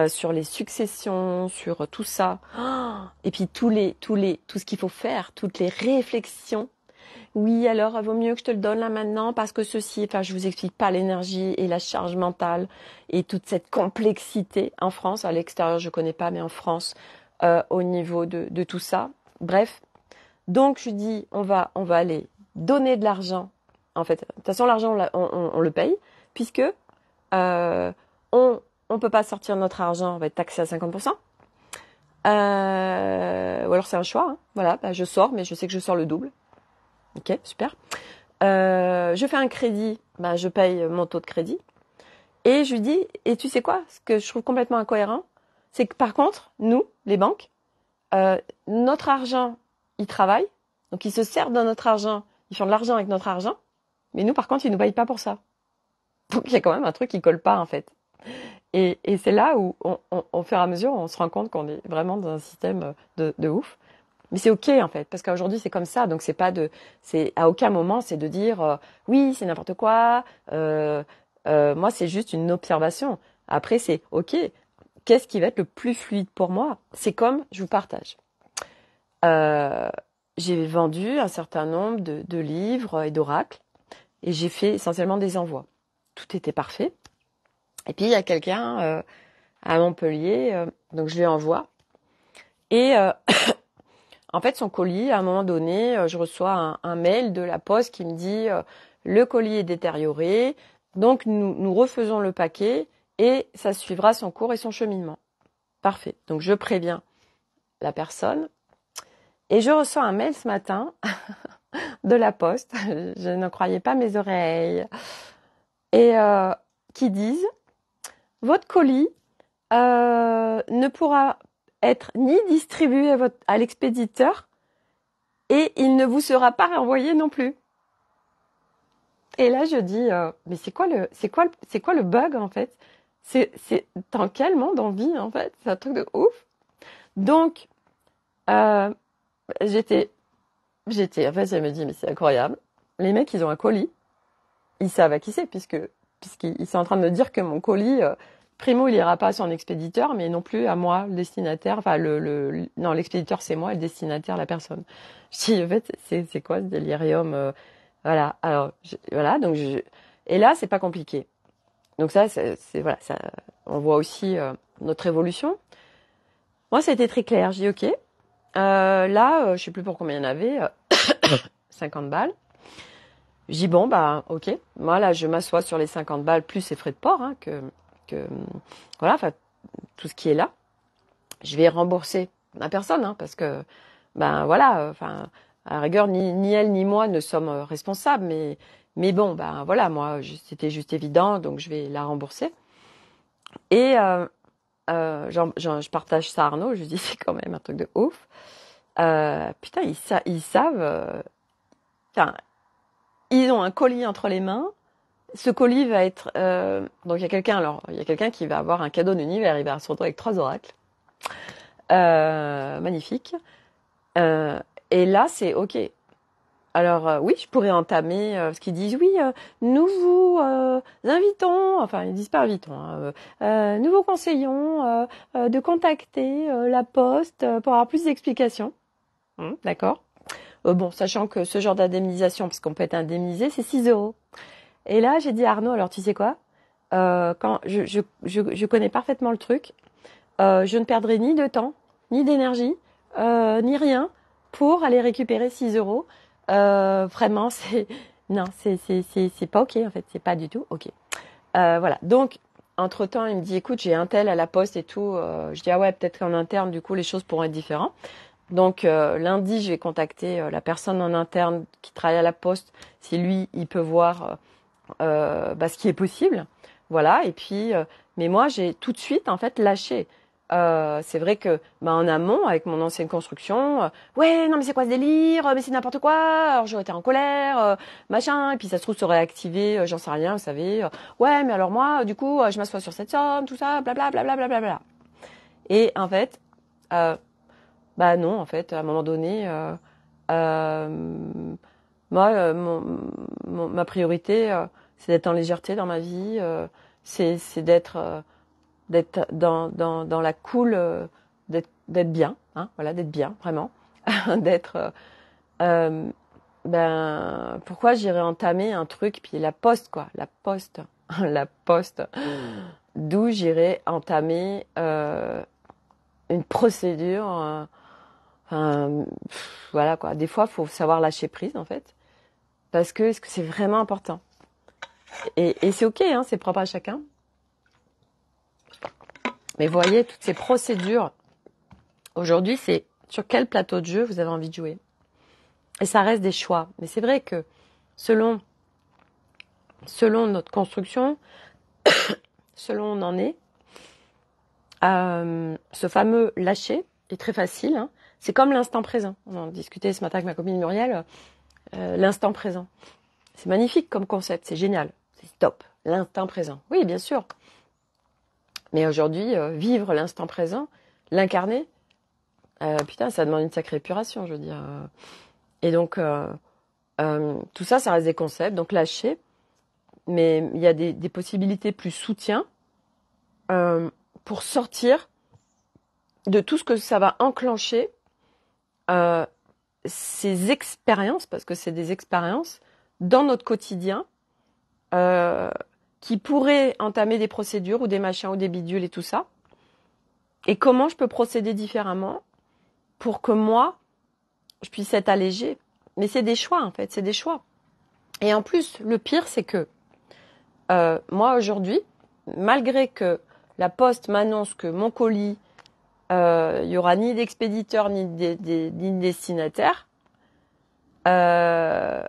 sur les successions, sur tout ça, et puis tous les, tous les, tout ce qu'il faut faire, toutes les réflexions oui, alors vaut mieux que je te le donne là maintenant parce que ceci, enfin je vous explique pas l'énergie et la charge mentale et toute cette complexité en France, à l'extérieur je ne connais pas mais en France, euh, au niveau de, tout ça. Bref, donc je dis on va on va aller donner de l'argent. En fait, de toute façon l'argent on, on, le paye puisque euh, on on peut pas sortir notre argent, on va être taxé à 50%. Euh, ou alors c'est un choix. Hein. Voilà, bah, je sors, mais je sais que je sors le double. Ok, super. Euh, je fais un crédit, bah je paye mon taux de crédit. Et je lui dis, et tu sais quoi Ce que je trouve complètement incohérent, c'est que par contre, nous, les banques, euh, notre argent, ils travaille, donc ils se servent de notre argent, ils font de l'argent avec notre argent, mais nous, par contre, ils nous payent pas pour ça. Donc il y a quand même un truc qui colle pas en fait. Et, c'est là où, on, au fur et à mesure, on se rend compte qu'on est vraiment dans un système de, ouf. Mais c'est ok en fait, parce qu'aujourd'hui c'est comme ça, donc c'est pas de, c'est à aucun moment c'est de dire euh, oui c'est n'importe quoi. Euh, moi c'est juste une observation. Après c'est ok, qu'est-ce qui va être le plus fluide pour moi C'est comme, je vous partage. Euh, j'ai vendu un certain nombre de, livres et d'oracles et j'ai fait essentiellement des envois. Tout était parfait. Et puis il y a quelqu'un euh, à Montpellier, euh, donc je lui envoie. Et en fait, son colis, à un moment donné, je reçois un, mail de la poste qui me dit le colis est détérioré, donc nous refaisons le paquet et ça suivra son cours et son cheminement. Parfait. Donc je préviens la personne et je reçois un mail ce matin de la poste. Je ne croyais pas mes oreilles. Et euh, qui disent votre colis euh, ne pourra être ni distribué à, à l'expéditeur et il ne vous sera pas renvoyé non plus. Et là, je dis, euh, mais c'est quoi quoi, c'est quoi le bug en fait c'est, c'est dans quel monde on en fait C'est un truc de ouf. Donc, euh, j'étais, j'étais, en fait, je me dis, mais c'est incroyable. Les mecs, ils ont un colis. Ils savent à qui c'est, puisque, puisqu'ils sont en train de me dire que mon colis, euh, primo, il ira pas à son expéditeur, mais non plus à moi, le destinataire. Enfin, le, le non, l'expéditeur, c'est moi, le destinataire, la personne. Je dis, en fait, c'est, quoi ce délirium euh, Voilà. Alors, voilà. Donc, et là, c'est pas compliqué. Donc ça, c'est voilà, ça, on voit aussi euh, notre évolution. Moi, ça a été très clair. J'ai dit OK. Euh, là, euh, je sais plus pour combien il y en avait, 50 balles. J'ai dit bon bah ok. Moi là, je m'assois sur les 50 balles plus les frais de port hein, que que voilà, enfin tout ce qui est là. Je vais rembourser à personne hein, parce que ben voilà, enfin à rigueur ni, ni elle ni moi ne sommes responsables, mais mais bon, ben voilà, moi, c'était juste évident, donc je vais la rembourser. Et euh, euh, je partage ça Arnaud, je dis, c'est quand même un truc de ouf. Euh, putain, ils, savent... Enfin, ils ont un colis entre les mains. Ce colis va être... donc il y a quelqu'un alors, il y a quelqu'un qui va avoir un cadeau d'univers, il va se retrouver avec trois oracles. magnifique. et là, c'est OK, alors euh, oui, je pourrais entamer euh, ce qu'ils disent. Oui, euh, nous vous invitons, enfin ils disent pas invitons, hein, nous vous conseillons de contacter la Poste pour avoir plus d'explications. Hum, d'accord. bon, sachant que ce genre d'indemnisation, parce qu'on peut être indemnisé, c'est 6 euros. Et là, j'ai dit à Arnaud, alors tu sais quoi Quand je, connais parfaitement le truc, je ne perdrai ni de temps, ni d'énergie, ni rien pour aller récupérer 6 euros euh, vraiment, c'est non, c'est pas ok en fait, c'est pas du tout ok. Euh, voilà. Donc entre temps, il me dit écoute, j'ai un tel à la poste et tout. Euh, je dis ah ouais, peut-être qu'en interne, du coup, les choses pourront être différentes. Donc euh, lundi, je vais contacter euh, la personne en interne qui travaille à la poste. Si lui, il peut voir bah, ce qui est possible. Voilà. Et puis, mais moi, j'ai tout de suite en fait lâché. Euh, c'est vrai que ben en amont, avec mon ancienne construction, euh, ouais, non mais c'est quoi ce délire euh, Mais c'est n'importe quoi Alors j'aurais été en colère, machin. Et puis ça se trouve se réactiver, j'en sais rien, vous savez. ouais, mais alors moi, du coup, je m'assois sur cette somme, tout ça, blablabla, blablabla. bla, bla, bla Et en fait, bah non, en fait, à un moment donné, moi, mon, ma priorité, c'est d'être en légèreté dans ma vie, c'est d'être d'être dans, dans, dans, la cool, euh, d'être bien, hein, voilà, d'être bien, vraiment, d'être. Euh, euh, ben, pourquoi j'irais entamer un truc, puis la poste, quoi, la poste, la poste, hmm. d'où j'irais entamer euh, une procédure. voilà quoi. Des fois, faut savoir lâcher prise en fait, parce que est-ce que c'est vraiment important Et, et c'est ok, hein, c'est propre à chacun. Mais voyez, toutes ces procédures, aujourd'hui, c'est sur quel plateau de jeu vous avez envie de jouer. Et ça reste des choix. Mais c'est vrai que selon, selon notre construction, selon on en est, euh, ce fameux lâcher est très facile. Hein. C'est comme l'instant présent. On en discutait ce matin avec ma copine Muriel. Euh, l'instant présent. C'est magnifique comme concept, c'est génial, c'est top. L'instant présent. Oui, bien sûr. Mais aujourd'hui, euh, vivre l'instant présent, l'incarner, euh, putain, ça demande une sacrée épuration, je veux dire. Euh, et donc, tout ça, ça reste des concepts. Donc, lâcher. Mais il y a des, des possibilités plus soutien pour sortir de tout ce que ça va enclencher, ces expériences, parce que c'est des expériences, dans notre quotidien, qui pourraient entamer des procédures ou des machins ou des bidules et tout ça Et comment je peux procéder différemment pour que moi, je puisse être allégée Mais c'est des choix, en fait, c'est des choix. Et en plus, le pire, c'est que euh, moi, aujourd'hui, malgré que la poste m'annonce que mon colis, il euh, n'y y aura ni d'expéditeur ni de, destinataire, euh,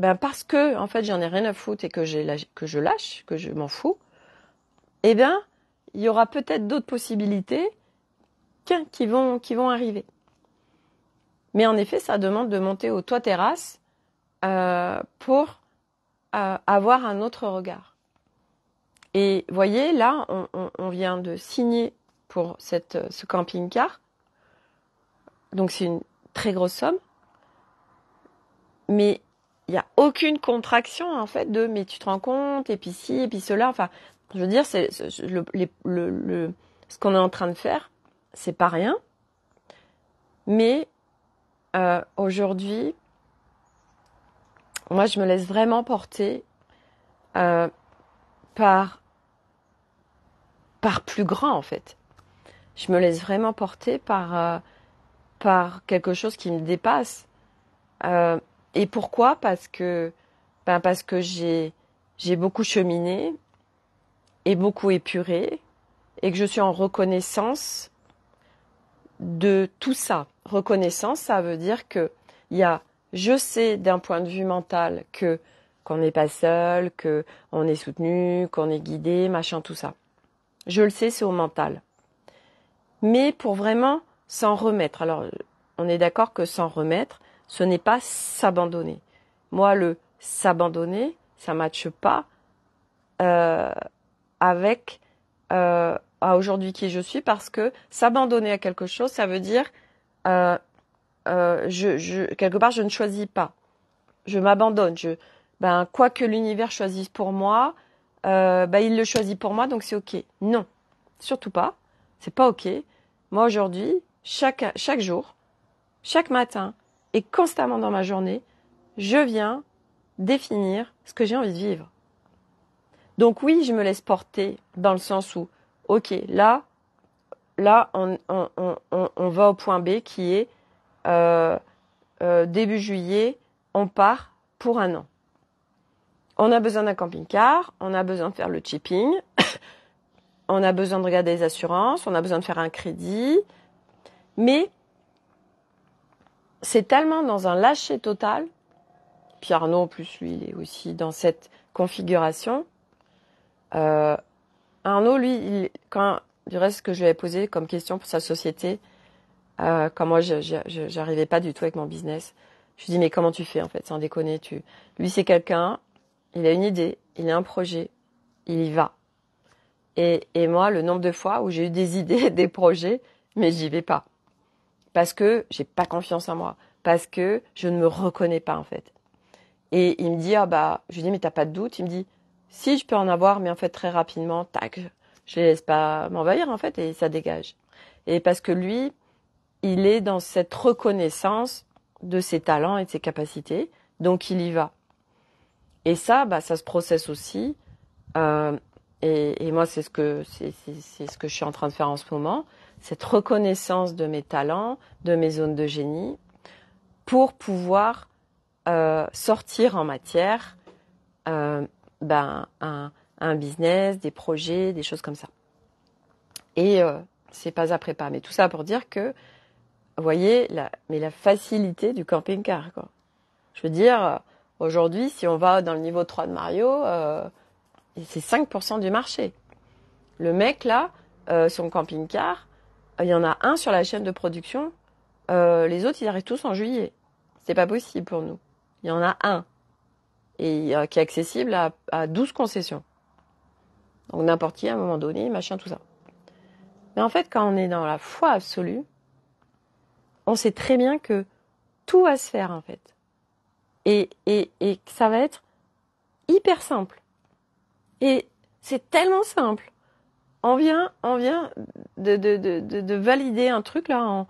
ben, parce que en fait j'en ai rien à foutre et que, que je lâche, que je m'en fous, eh bien il y aura peut-être d'autres possibilités qui vont, qui vont arriver. Mais en effet, ça demande de monter au toit terrasse euh, pour euh, avoir un autre regard. Et voyez, là, on, vient de signer pour euh, ce camping-car. Donc c'est une très grosse somme. Mais il n'y a aucune contraction en fait de mais tu te rends compte et puis ci et puis cela enfin je veux dire c'est le, ce qu'on est en train de faire c'est pas rien mais euh, aujourd'hui moi je me laisse vraiment porter euh, par par plus grand en fait je me laisse vraiment porter par euh, par quelque chose qui me dépasse euh, et pourquoi Parce que ben parce que j'ai j'ai beaucoup cheminé et beaucoup épuré et que je suis en reconnaissance de tout ça. Reconnaissance, ça veut dire que il y a je sais d'un point de vue mental que qu'on n'est pas seul, que on est soutenu, qu'on est guidé, machin tout ça. Je le sais, c'est au mental. Mais pour vraiment s'en remettre. Alors, on est d'accord que s'en remettre, ce n'est pas s'abandonner. Moi, le s'abandonner, ça ne matche pas euh, avec euh, à aujourd'hui qui je suis parce que s'abandonner à quelque chose, ça veut dire euh, quelque part je ne choisis pas, je m'abandonne. Je ben quoi que l'univers choisisse pour moi, ben, il le choisit pour moi donc c'est ok. Non, surtout pas, c'est pas ok. Moi aujourd'hui, chaque chaque jour, chaque matin, et constamment dans ma journée, je viens définir ce que j'ai envie de vivre. Donc oui, je me laisse porter dans le sens où, ok, là, là, on, va au point B qui est euh, euh, début juillet, on part pour un an. On a besoin d'un camping-car, on a besoin de faire le chipping, on a besoin de regarder les assurances, on a besoin de faire un crédit, mais c'est tellement dans un lâcher total, puis Arnaud, en plus, lui, il est aussi dans cette configuration. Euh, Arnaud, lui, quand, du reste, que je lui avais posé comme question pour sa société, euh, quand moi, j'arrivais pas du tout avec mon business, je lui dis, mais comment tu fais, en fait, sans déconner, tu, lui, c'est quelqu'un, il a une idée, il a un projet, il y va. Et, et moi, le nombre de fois où j'ai eu des idées, des projets, mais j'y vais pas parce que j'ai pas confiance en moi, parce que je ne me reconnais pas en fait. Et il me dit ah bah, je lui dis mais t'as pas de doute Il me dit si je peux en avoir, mais en fait très rapidement, tac, je les laisse pas m'envahir en fait et ça dégage. Et parce que lui, il est dans cette reconnaissance de ses talents et de ses capacités, donc il y va. Et ça, bah ça se processe aussi. Euh, et, et, moi, c'est ce que c'est ce que je suis en train de faire en ce moment cette reconnaissance de mes talents, de mes zones de génie, pour pouvoir euh, sortir en matière euh, ben, un, business, des projets, des choses comme ça. Et euh, c'est pas à pas. Mais tout ça pour dire que, vous voyez, la, mais la facilité du camping-car. Quoi. Je veux dire, aujourd'hui, si on va dans le niveau 3 de Mario, c'est 5% du marché. Le mec, là, son camping-car, il y en a un sur la chaîne de production, euh, les autres ils arrivent tous en juillet. C'est pas possible pour nous. Il y en a un et euh, qui est accessible à, 12 concessions. Donc n'importe qui à un moment donné, machin, tout ça. Mais en fait, quand on est dans la foi absolue, on sait très bien que tout va se faire en fait. Et, et, et ça va être hyper simple. Et c'est tellement simple on vient, on vient de, de, de, valider un truc là,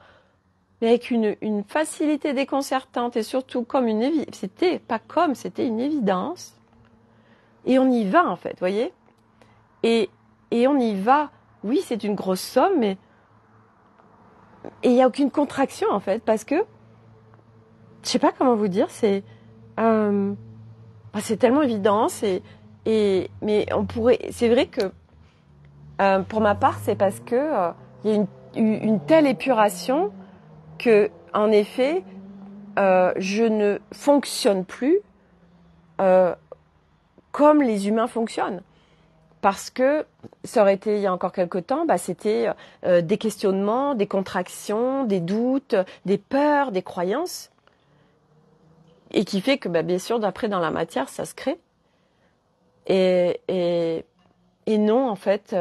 mais avec une, une, facilité déconcertante et surtout comme une évidence. C'était pas comme, c'était une évidence. Et on y va en fait, voyez. Et et on y va. Oui, c'est une grosse somme, mais et il n'y a aucune contraction en fait parce que je sais pas comment vous dire, c'est euh, bah, c'est tellement évident, c'est et mais on pourrait, c'est vrai que euh, pour ma part, c'est parce que euh, il y a une, une, telle épuration que, en effet, euh, je ne fonctionne plus comme les humains fonctionnent. Parce que ça aurait été il y a encore quelques temps, bah, c'était des questionnements, des contractions, des doutes, des peurs, des croyances, et qui fait que, bah, bien sûr, d'après dans la matière, ça se crée. et non, en fait,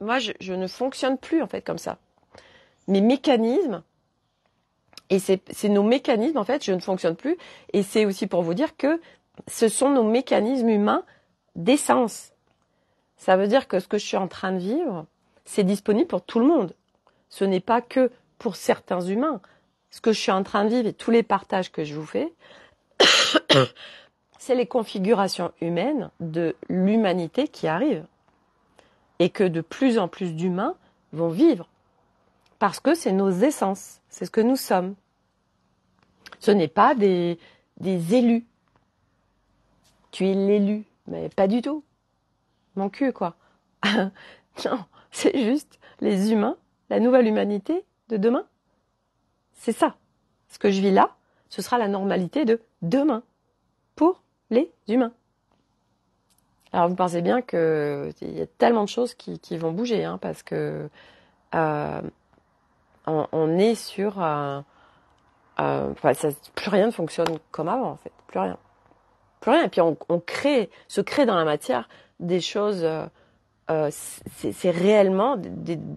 moi, je, ne fonctionne plus en fait comme ça. Mes mécanismes, et c'est nos mécanismes en fait, je ne fonctionne plus. Et c'est aussi pour vous dire que ce sont nos mécanismes humains d'essence. Ça veut dire que ce que je suis en train de vivre, c'est disponible pour tout le monde. Ce n'est pas que pour certains humains. Ce que je suis en train de vivre et tous les partages que je vous fais, c'est les configurations humaines de l'humanité qui arrivent et que de plus en plus d'humains vont vivre. Parce que c'est nos essences, c'est ce que nous sommes. Ce n'est pas des, des élus. Tu es l'élu, mais pas du tout. Mon cul, quoi. non, c'est juste les humains, la nouvelle humanité de demain. C'est ça. Ce que je vis là, ce sera la normalité de demain pour les humains. Alors vous pensez bien qu'il y a tellement de choses qui, vont bouger, hein, parce que euh, on, est sur... Euh, plus rien ne fonctionne comme avant, en fait. Plus rien. Plus rien. Et puis on, crée, se crée dans la matière des choses... Euh, euh, c'est réellement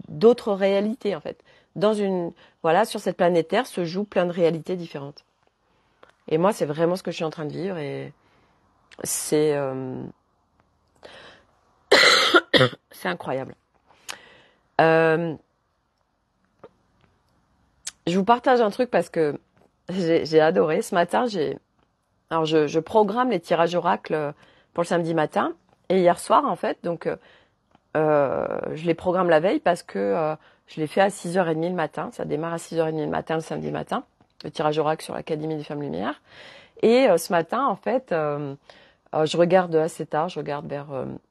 d'autres réalités, en fait. Dans une, voilà, sur cette planète Terre se jouent plein de réalités différentes. Et moi, c'est vraiment ce que je suis en train de vivre et c'est C'est incroyable. Euh, je vous partage un truc parce que j'ai adoré. Ce matin, j'ai, alors je, programme les tirages oracles euh, pour le samedi matin et hier soir en fait, donc euh, je les programme la veille parce que je les fais à 6h30 le matin. Ça démarre à 6h30 le matin le samedi matin, le tirage oracle sur l'Académie des Femmes Lumières. Et ce matin, en fait, je regarde assez tard, je regarde vers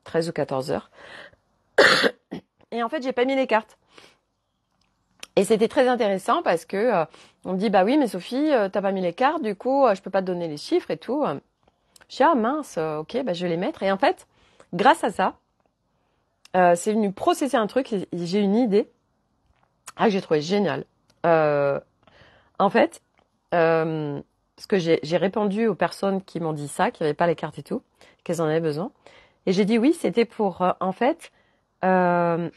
13 euh, ou 14 heures. Et en fait, j'ai pas mis les cartes. Et c'était très intéressant parce que euh, on me dit bah oui, mais Sophie, euh, t'as pas mis les cartes, du coup, je peux pas te donner les chiffres et tout. Je dis ah mince, ok, bah je vais les mettre. Et en fait, grâce à ça, c'est venu processer un truc. J'ai une idée. Ah, j'ai trouvé génial. en fait, parce que j'ai répondu aux personnes qui m'ont dit ça, qui n'avaient pas les cartes et tout, qu'elles en avaient besoin. Et j'ai dit oui, c'était pour, euh, en fait, euh,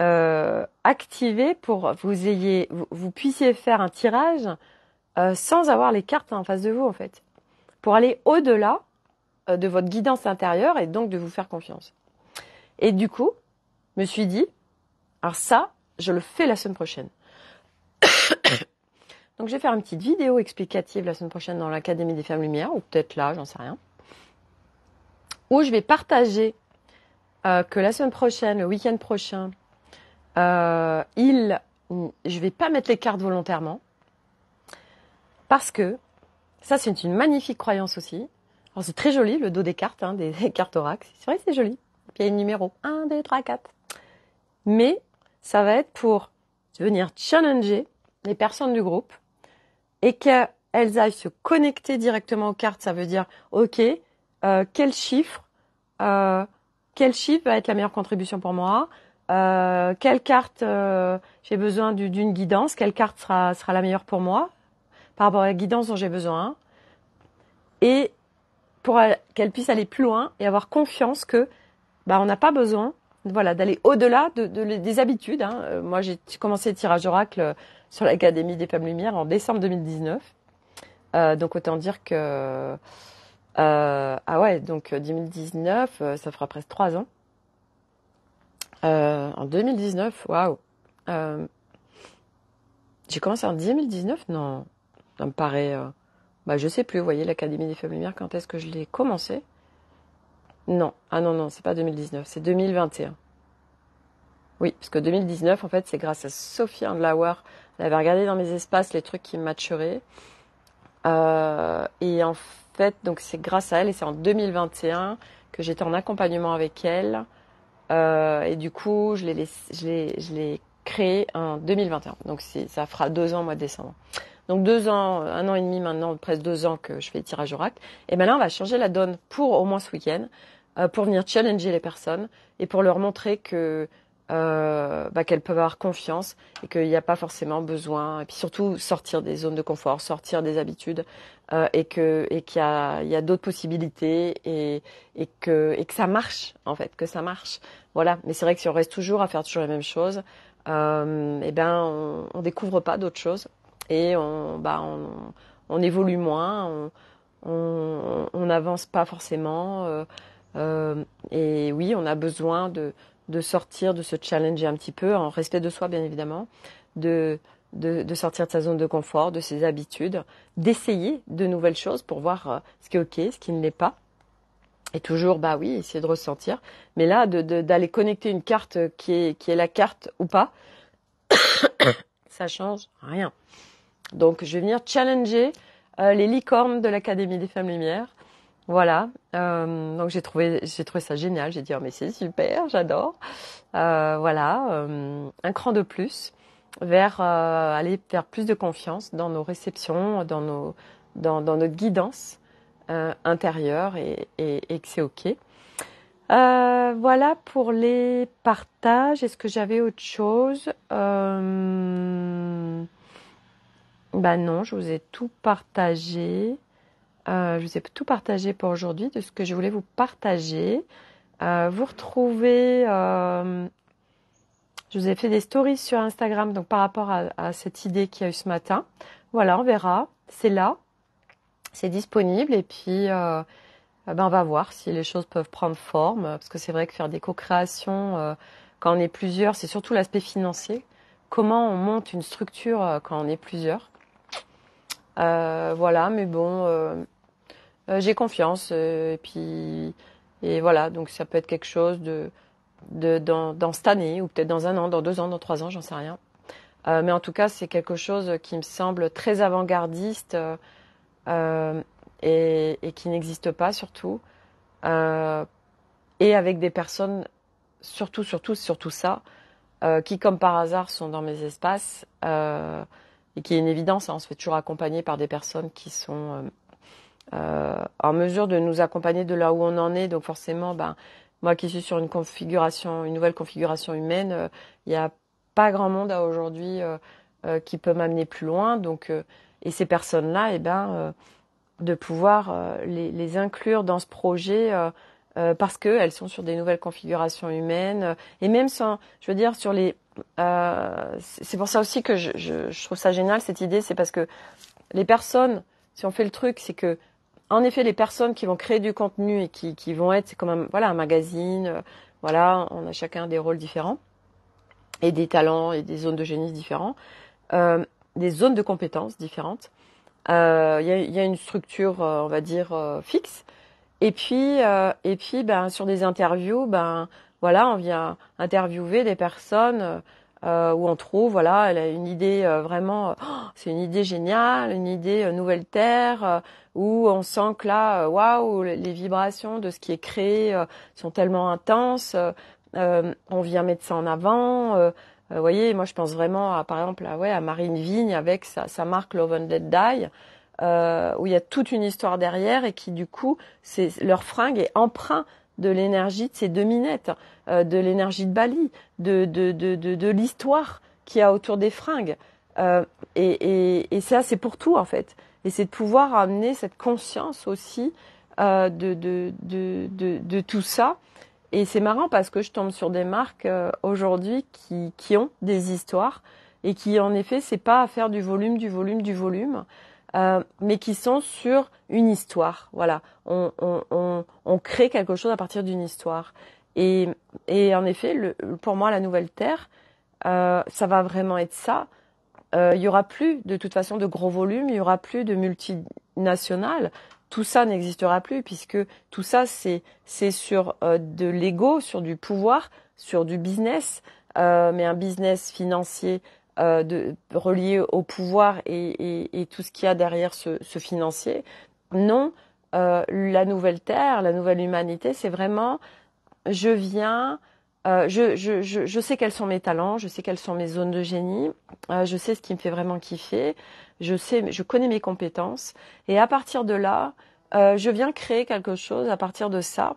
euh, activer pour vous ayez, vous, puissiez faire un tirage sans avoir les cartes en face de vous, en fait, pour aller au-delà de votre guidance intérieure et donc de vous faire confiance. Et du coup, me suis dit, alors ça, je le fais la semaine prochaine. Donc je vais faire une petite vidéo explicative la semaine prochaine dans l'Académie des Femmes Lumières ou peut-être là, j'en sais rien, où je vais partager euh, que la semaine prochaine, le week-end prochain, euh, il, je vais pas mettre les cartes volontairement, parce que ça c'est une magnifique croyance aussi. Alors c'est très joli le dos des cartes, hein, des, cartes oracles, c'est vrai c'est joli. il y a le numéro 1, 2, 3, 4. Mais ça va être pour venir challenger les personnes du groupe et qu'elles aillent se connecter directement aux cartes, ça veut dire, OK, euh, quel chiffre euh, quel chiffre va être la meilleure contribution pour moi euh, Quelle carte j'ai besoin d'une guidance Quelle carte sera, sera la meilleure pour moi par rapport à la guidance dont j'ai besoin Et pour qu'elle puisse aller plus loin et avoir confiance que bah, on n'a pas besoin voilà d'aller au-delà de, des habitudes. Hein. Moi, j'ai commencé le tirage oracle sur l'Académie des Femmes lumières en décembre 2019. Euh, donc autant dire que... Euh, ah ouais, donc 2019, euh, ça fera presque trois ans. en 2019, waouh. J'ai commencé en 2019 Non, ça me paraît... bah je sais plus, vous voyez, l'Académie des Femmes lumières quand est-ce que je l'ai commencé Non, ah non, non, c'est pas 2019, c'est 2021. Oui, parce que 2019, en fait, c'est grâce à Sophie Andlauer, elle avait regardé dans mes espaces les trucs qui matcheraient. Euh, et en fait, donc c'est grâce à elle, et c'est en 2021 que j'étais en accompagnement avec elle. Euh, et du coup, je l'ai, je créé en 2021. Donc ça fera deux ans, mois de décembre. Donc deux ans, un an et demi maintenant, presque deux ans que je fais le tirage au rack. Et maintenant, on va changer la donne pour au moins ce week-end, euh, pour venir challenger les personnes et pour leur montrer que euh, bah, qu'elles peuvent avoir confiance et qu'il n'y a pas forcément besoin. Et puis surtout sortir des zones de confort, sortir des habitudes euh, et que et qu'il y a, a d'autres possibilités et, et que et que ça marche en fait, que ça marche. Voilà. Mais c'est vrai que si on reste toujours à faire toujours les mêmes choses, euh, eh ben on, on découvre pas d'autres choses et on bah on, on évolue moins, on on n'avance pas forcément. Euh, et oui, on a besoin de, de sortir, de se challenger un petit peu, en respect de soi bien évidemment, de, de, sortir de sa zone de confort, de ses habitudes, d'essayer de nouvelles choses pour voir euh, ce qui est ok, ce qui ne l'est pas. Et toujours, bah oui, essayer de ressentir. Mais là, d'aller connecter une carte qui est, qui est la carte ou pas, ça change rien. Donc, je vais venir challenger euh, les licornes de l'Académie des Femmes Lumières voilà, euh, donc j'ai trouvé, j'ai trouvé ça génial. J'ai dit oh, mais c'est super, j'adore. Euh, voilà, euh, un cran de plus vers aller faire plus de confiance dans nos réceptions, dans nos, dans, notre guidance intérieure et, et, et que c'est ok. voilà pour les partages. Est-ce que j'avais autre chose Ben non, je vous ai tout partagé. Euh, je vous ai tout partagé pour aujourd'hui de ce que je voulais vous partager. Euh, vous retrouvez, euh, je vous ai fait des stories sur Instagram donc par rapport à, cette idée qu'il y a eu ce matin. Voilà, on verra. C'est là, c'est disponible et puis eh ben on va voir si les choses peuvent prendre forme parce que c'est vrai que faire des co-créations quand on est plusieurs, c'est surtout l'aspect financier. Comment on monte une structure quand on est plusieurs. voilà, mais bon, euh, j'ai confiance euh, et puis et voilà donc ça peut être quelque chose de, de dans, dans, cette année ou peut-être dans un an dans deux ans dans trois ans j'en sais rien euh, mais en tout cas c'est quelque chose qui me semble très avant-gardiste et, qui n'existe pas surtout et avec des personnes surtout surtout surtout ça qui comme par hasard sont dans mes espaces et qui est une évidence hein, on se fait toujours accompagner par des personnes qui sont euh, en mesure de nous accompagner de là où on en est. Donc forcément, ben, moi qui suis sur une configuration, une nouvelle configuration humaine, il euh, n'y a pas grand monde à aujourd'hui euh, qui peut m'amener plus loin. Donc, et ces personnes-là, et eh ben, de pouvoir les, les, inclure dans ce projet. parce qu'elles sont sur des nouvelles configurations humaines et même sans, je veux dire, sur les. c'est pour ça aussi que je, je trouve ça génial cette idée, c'est parce que les personnes, si on fait le truc, c'est que en effet, les personnes qui vont créer du contenu et qui, vont être, c'est comme un, voilà, un magazine, euh, voilà, on a chacun des rôles différents et des talents et des zones de génie différents, euh, des zones de compétences différentes. Euh, il y, a, une structure, on va dire, fixe. Et puis, et puis, ben, sur des interviews, ben, voilà, on vient interviewer des personnes euh, où on trouve, voilà, elle a une idée euh, vraiment, euh, oh, c'est une idée géniale, une idée nouvelle terre, où on sent que là, waouh, les vibrations de ce qui est créé sont tellement intenses, on vient mettre ça en avant. vous voyez, moi je pense vraiment, à, par exemple, à, ouais, à Marine Vigne avec sa, marque Love and Die. où il y a toute une histoire derrière et qui du coup, c'est leur fringue est emprunt de l'énergie de ces deux minettes, euh, de l'énergie de Bali, de, l'histoire qu'il y a autour des fringues. Euh, et, ça, c'est pour tout en fait. Et c'est de pouvoir amener cette conscience aussi euh, de, tout ça. Et c'est marrant parce que je tombe sur des marques aujourd'hui qui, qui ont des histoires et qui en effet, c'est pas à faire du volume, du volume, du volume. Euh, mais qui sont sur une histoire. Voilà, on, on, on, on crée quelque chose à partir d'une histoire. Et, et, en effet, le, pour moi, la nouvelle Terre, euh, ça va vraiment être ça. Euh, il n'y y aura plus, de toute façon, de gros volumes. Il y aura plus de multinationales. Tout ça n'existera plus puisque tout ça, c'est c'est sur euh, de l'ego, sur du pouvoir, sur du business, mais un business financier euh, de, relié au pouvoir et, tout ce qu'il y a derrière ce, financier. Non, euh, la nouvelle terre, la nouvelle humanité, c'est vraiment je viens, euh, je, sais quels sont mes talents, je sais quelles sont mes zones de génie, je sais ce qui me fait vraiment kiffer, je sais, je connais mes compétences et à partir de là, je viens créer quelque chose à partir de ça.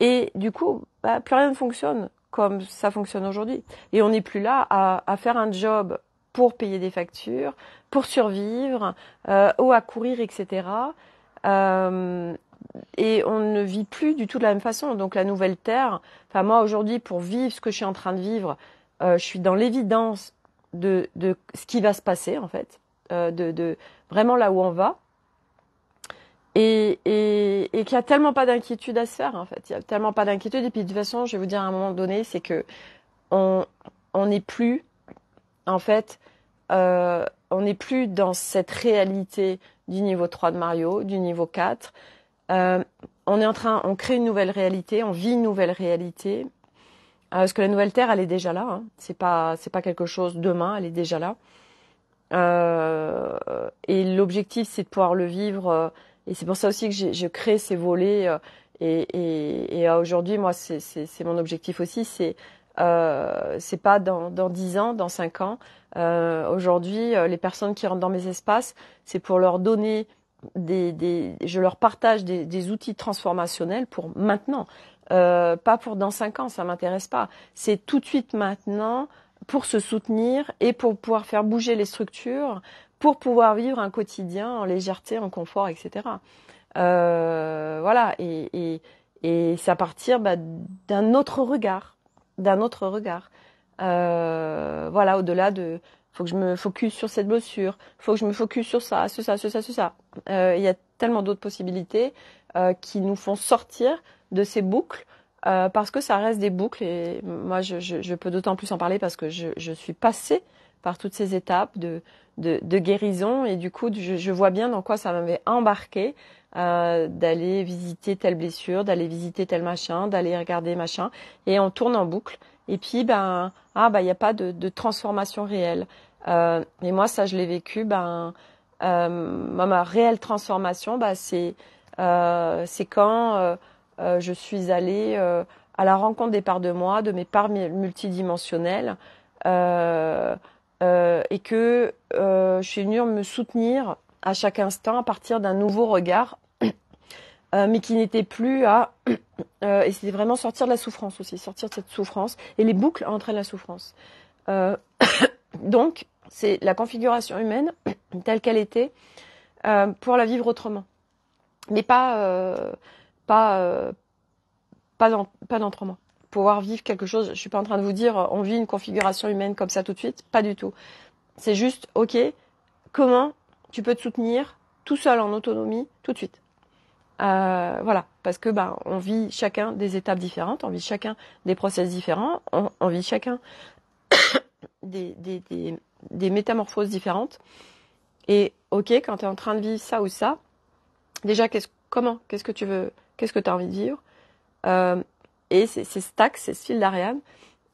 Et du coup, bah, plus rien ne fonctionne comme ça fonctionne aujourd'hui. Et on n'est plus là à, faire un job pour payer des factures, pour survivre, euh, ou à courir, etc. Euh, et on ne vit plus du tout de la même façon. Donc la nouvelle terre, enfin moi aujourd'hui pour vivre ce que je suis en train de vivre, euh, je suis dans l'évidence de, ce qui va se passer en fait, euh, de vraiment là où on va et, et, et qu'il y a tellement pas d'inquiétude à se faire en fait. Il y a tellement pas d'inquiétude. Et puis de toute façon, je vais vous dire à un moment donné, c'est que on n'est plus en fait, euh, on n'est plus dans cette réalité du niveau 3 de Mario, du niveau 4. Euh, on est en train, on crée une nouvelle réalité, on vit une nouvelle réalité. Euh, parce que la nouvelle terre, elle est déjà là. Hein. C'est pas, c'est pas quelque chose demain, elle est déjà là. Euh, et l'objectif, c'est de pouvoir le vivre euh, et c'est pour ça aussi que je crée ces volets. Euh, et, et, et euh, aujourd'hui, moi, c'est mon objectif aussi, c'est euh, c'est pas dans, dans 10 ans, dans cinq ans. Euh, aujourd'hui, les personnes qui rentrent dans mes espaces, c'est pour leur donner des, des je leur partage des, outils transformationnels pour maintenant, pas pour dans cinq ans, ça m'intéresse pas. C'est tout de suite maintenant pour se soutenir et pour pouvoir faire bouger les structures, pour pouvoir vivre un quotidien en légèreté, en confort, etc. Euh, voilà, et, et, et c'est à partir bah, d'un autre regard, d'un autre regard. Euh, voilà, au-delà de faut que je me focus sur cette blessure, faut que je me focus sur ça, ce ça, ce ça, ce ça. Euh, il y a tellement d'autres possibilités qui nous font sortir de ces boucles parce que ça reste des boucles et moi je, peux d'autant plus en parler parce que je, je suis passée par toutes ces étapes de, de, de guérison. Et du coup, je, je vois bien dans quoi ça m'avait embarqué euh, d'aller visiter telle blessure, d'aller visiter tel machin, d'aller regarder machin. Et on tourne en boucle. Et puis, ben, ah, ben, il n'y a pas de, de transformation réelle. Euh, et moi, ça, je l'ai vécu. Ben, euh, ma réelle transformation, bah c'est euh, c'est quand euh, euh, je suis allée à la rencontre des parts de moi, de mes parts multidimensionnelles. Euh, euh, et que euh, je suis venue me soutenir à chaque instant à partir d'un nouveau regard, euh, mais qui n'était plus à... et c'était vraiment sortir de la souffrance aussi, sortir de cette souffrance, et les boucles entraînent la souffrance. donc, c'est la configuration humaine telle qu'elle était pour la vivre autrement, mais pas pas pas pas pouvoir vivre quelque chose. Je suis pas en train de vous dire euh, on vit une configuration humaine comme ça tout de suite, pas du tout. C'est juste OK, comment tu peux te soutenir tout seul en autonomie tout de suite. Euh, voilà, parce que ben on vit chacun des étapes différentes, on vit chacun des process différents, on, vit chacun des, des, des, des, métamorphoses différentes. Et ok, quand tu es en train de vivre ça ou ça, déjà qu'est-ce comment, qu'est-ce que tu veux, qu'est-ce que tu as envie de vivre, euh, et c'est Stack, c'est style d'Ariane,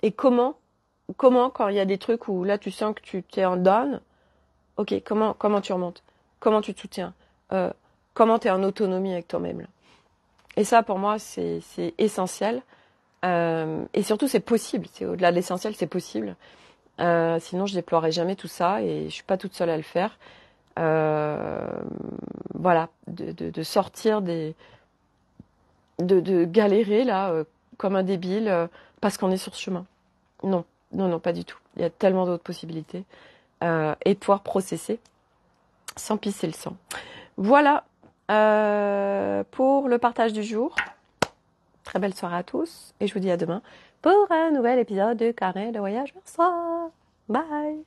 et comment, comment quand il y a des trucs où là tu sens que tu t'es en down, ok, comment, comment tu remontes, comment tu te soutiens, euh, comment tu es en autonomie avec toi-même. Et ça, pour moi, c'est essentiel. Euh, et surtout, c'est possible. C'est au-delà de l'essentiel, c'est possible. Euh, sinon, je déploierai jamais tout ça et je suis pas toute seule à le faire. voilà, de, sortir des, de galérer là comme un débile euh, parce qu'on est sur ce chemin. Non, non, non, pas du tout. Il y a tellement d'autres possibilités. Euh, et et pouvoir processer sans pisser le sang. Voilà euh, pour le partage du jour. Très belle soirée à tous et je vous dis à demain pour un nouvel épisode de Carré de vers Soir. Bye